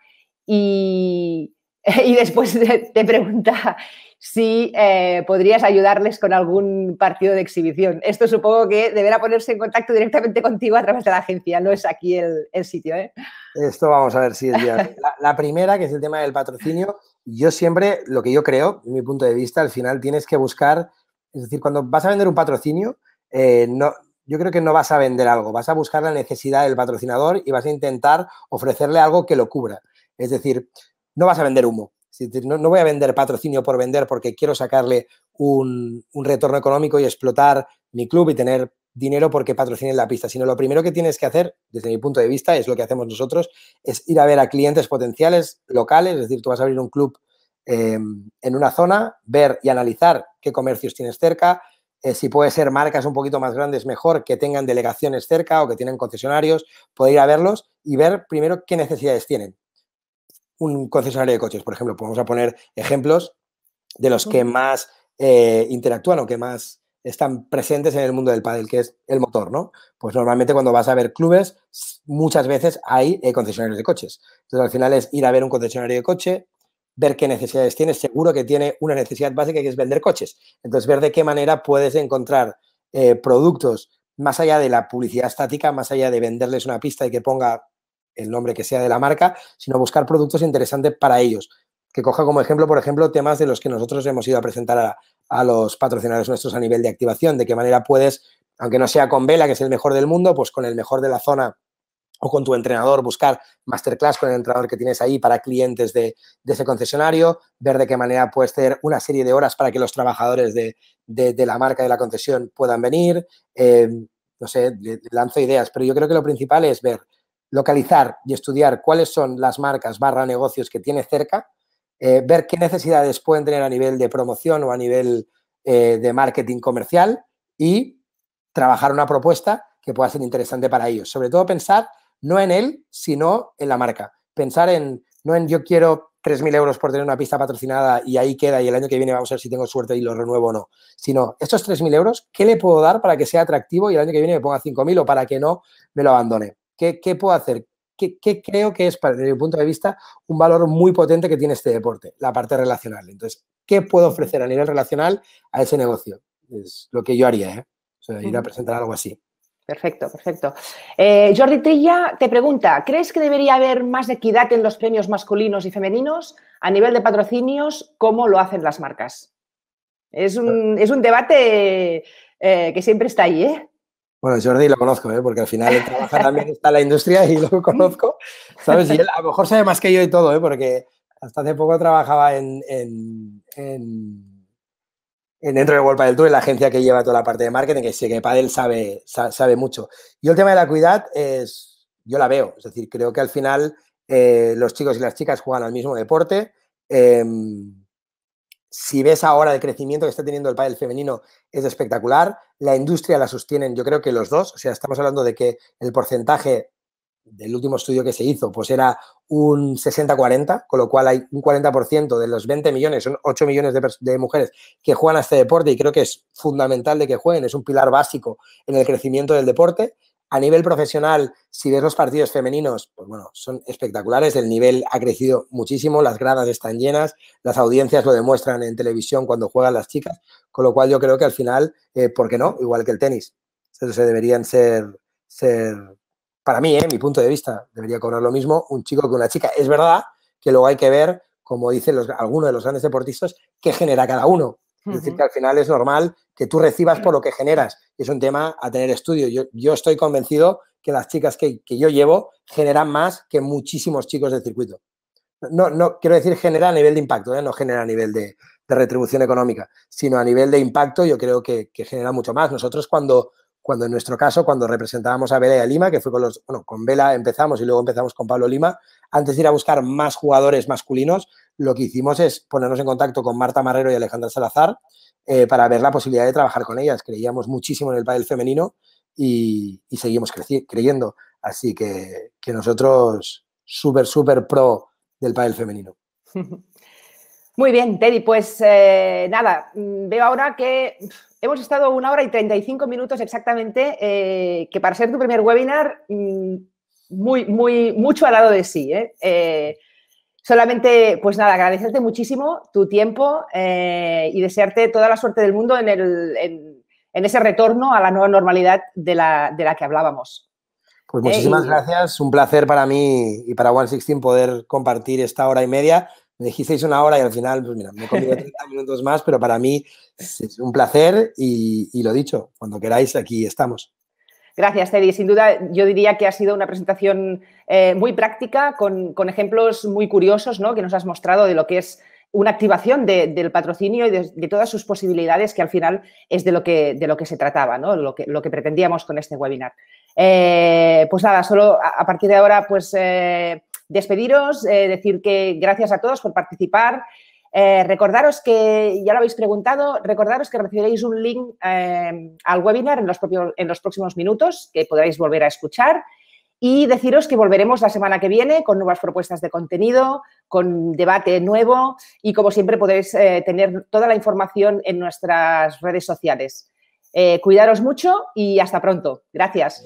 y, después te pregunta si eh, podrías ayudarles con algún partido de exhibición. Esto supongo que deberá ponerse en contacto directamente contigo a través de la agencia, no es aquí el, sitio. ¿eh? Esto vamos a ver si es la, la primera, que es el tema del patrocinio, yo siempre, lo que yo creo, mi punto de vista, al final tienes que buscar, es decir, cuando vas a vender un patrocinio, no, yo creo que no vas a vender algo, vas a buscar la necesidad del patrocinador y vas a intentar ofrecerle algo que lo cubra. Es decir, no vas a vender humo. No, voy a vender patrocinio por vender porque quiero sacarle un, retorno económico y explotar mi club y tener dinero porque patrocinen la pista, sino lo primero que tienes que hacer, desde mi punto de vista, es lo que hacemos nosotros, es ir a ver a clientes potenciales locales, es decir, tú vas a abrir un club eh, en una zona, ver y analizar qué comercios tienes cerca, eh, si puede ser marcas un poquito más grandes, mejor, que tengan delegaciones cerca o que tienen concesionarios, poder ir a verlos y ver primero qué necesidades tienen. Un concesionario de coches, por ejemplo, vamos a poner ejemplos de los que más eh, interactúan o que más están presentes en el mundo del pádel, que es el motor, ¿no? Pues normalmente cuando vas a ver clubes, muchas veces hay eh, concesionarios de coches. Entonces, al final es ir a ver un concesionario de coche, ver qué necesidades tienes. Seguro que tiene una necesidad básica que es vender coches. Entonces, ver de qué manera puedes encontrar eh, productos más allá de la publicidad estática, más allá de venderles una pista y que ponga el nombre que sea de la marca, sino buscar productos interesantes para ellos. Que coja como ejemplo, por ejemplo, temas de los que nosotros hemos ido a presentar a los patrocinadores nuestros a nivel de activación, de qué manera puedes, aunque no sea con Vela, que es el mejor del mundo, pues con el mejor de la zona o con tu entrenador, buscar masterclass con el entrenador que tienes ahí para clientes de, ese concesionario, ver de qué manera puedes tener una serie de horas para que los trabajadores de, la marca de la concesión puedan venir. Eh, no sé, lanzo ideas, pero yo creo que lo principal es ver, localizar y estudiar cuáles son las marcas barra negocios que tiene cerca, eh, ver qué necesidades pueden tener a nivel de promoción o a nivel eh, de marketing comercial y trabajar una propuesta que pueda ser interesante para ellos. Sobre todo pensar no en él, sino en la marca. Pensar en, no en yo quiero 3.000 euros por tener una pista patrocinada y ahí queda y el año que viene vamos a ver si tengo suerte y lo renuevo o no, sino estos 3.000 euros, ¿qué le puedo dar para que sea atractivo y el año que viene me ponga 5.000 o para que no me lo abandone? ¿Qué, puedo hacer? ¿Qué, creo que es, desde mi punto de vista, un valor muy potente que tiene este deporte? La parte relacional. Entonces, ¿qué puedo ofrecer a nivel relacional a ese negocio? Es lo que yo haría, ¿eh? ir a presentar algo así. Perfecto, perfecto. Eh, Jordi Trilla te pregunta, ¿crees que debería haber más equidad en los premios masculinos y femeninos a nivel de patrocinios? ¿Cómo lo hacen las marcas? Es un, es un debate eh, que siempre está ahí, ¿eh? Bueno, Jordi lo conozco, ¿eh? porque al final él trabaja también, está la industria y lo conozco, ¿sabes? a lo mejor sabe más que yo y todo, porque hasta hace poco trabajaba en, en dentro de World Padel Tour, la agencia que lleva toda la parte de marketing, que sé que Padel sabe, sabe mucho. Y el tema de la cuidad es, yo la veo, es decir, creo que al final eh, los chicos y las chicas juegan al mismo deporte. Em, si ves ahora el crecimiento que está teniendo el pádel femenino es espectacular, la industria la sostienen yo creo que los dos, o sea, estamos hablando de que el porcentaje del último estudio que se hizo, pues era un 60-40, con lo cual hay un 40% de los 20 millones, son 8 millones de, mujeres que juegan a este deporte y creo que es fundamental de que jueguen, es un pilar básico en el crecimiento del deporte. A nivel profesional, si ves los partidos femeninos, pues bueno, son espectaculares, el nivel ha crecido muchísimo, las gradas están llenas, las audiencias lo demuestran en televisión cuando juegan las chicas, con lo cual yo creo que al final, eh, ¿por qué no? Igual que el tenis, se deberían ser, ser para mí, ¿eh? mi punto de vista, debería cobrar lo mismo un chico que una chica. Es verdad que luego hay que ver, como dicen algunos de los grandes deportistas, qué genera cada uno. Es decir, que al final es normal que tú recibas por lo que generas. Es un tema a tener estudio. Yo, estoy convencido que las chicas que, yo llevo generan más que muchísimos chicos de circuito. No, no quiero decir genera a nivel de impacto, ¿eh? no genera a nivel de, retribución económica, sino a nivel de impacto yo creo que, que genera mucho más. Nosotros cuando, cuando en nuestro caso, cuando representábamos a Vela y a Lima, que fue con los, bueno, con Vela empezamos y luego empezamos con Pablo Lima, antes de ir a buscar más jugadores masculinos, lo que hicimos es ponernos en contacto con Marta Marrero y Alejandra Salazar eh, para ver la posibilidad de trabajar con ellas. Creíamos muchísimo en el pádel femenino y, seguimos creyendo. Así que, que nosotros, súper, súper pro del pádel femenino. Muy bien, Teddy, pues eh, nada, mm, veo ahora que hemos estado una hora y 35 minutos exactamente, eh, que para ser tu primer webinar, mm, muy, muy, mucho al lado de sí. ¿eh? solamente, pues nada, agradecerte muchísimo tu tiempo y desearte toda la suerte del mundo en, el, en, ese retorno a la nueva normalidad de la, de la que hablábamos. Pues muchísimas gracias, un placer para mí y para One poder compartir esta hora y media me dijisteis una hora y al final, pues mira, me he comido 30 minutos más, pero para mí es un placer y, lo dicho, cuando queráis, aquí estamos. Gracias, Teddy. Sin duda, yo diría que ha sido una presentación eh, muy práctica, con, ejemplos muy curiosos ¿no? que nos has mostrado de lo que es una activación del patrocinio y de, todas sus posibilidades, que al final es de lo que, de lo que se trataba, ¿no? lo, que, lo que pretendíamos con este webinar. Eh, pues nada, solo a, partir de ahora, pues... Eh, despediros, eh, decir que gracias a todos por participar. Eh, recordaros que, ya lo habéis preguntado, recordaros que recibiréis un link eh, al webinar en los, próximos minutos que podréis volver a escuchar y deciros que volveremos la semana que viene con nuevas propuestas de contenido, con debate nuevo y como siempre podéis tener toda la información en nuestras redes sociales. cuidaros mucho y hasta pronto. Gracias.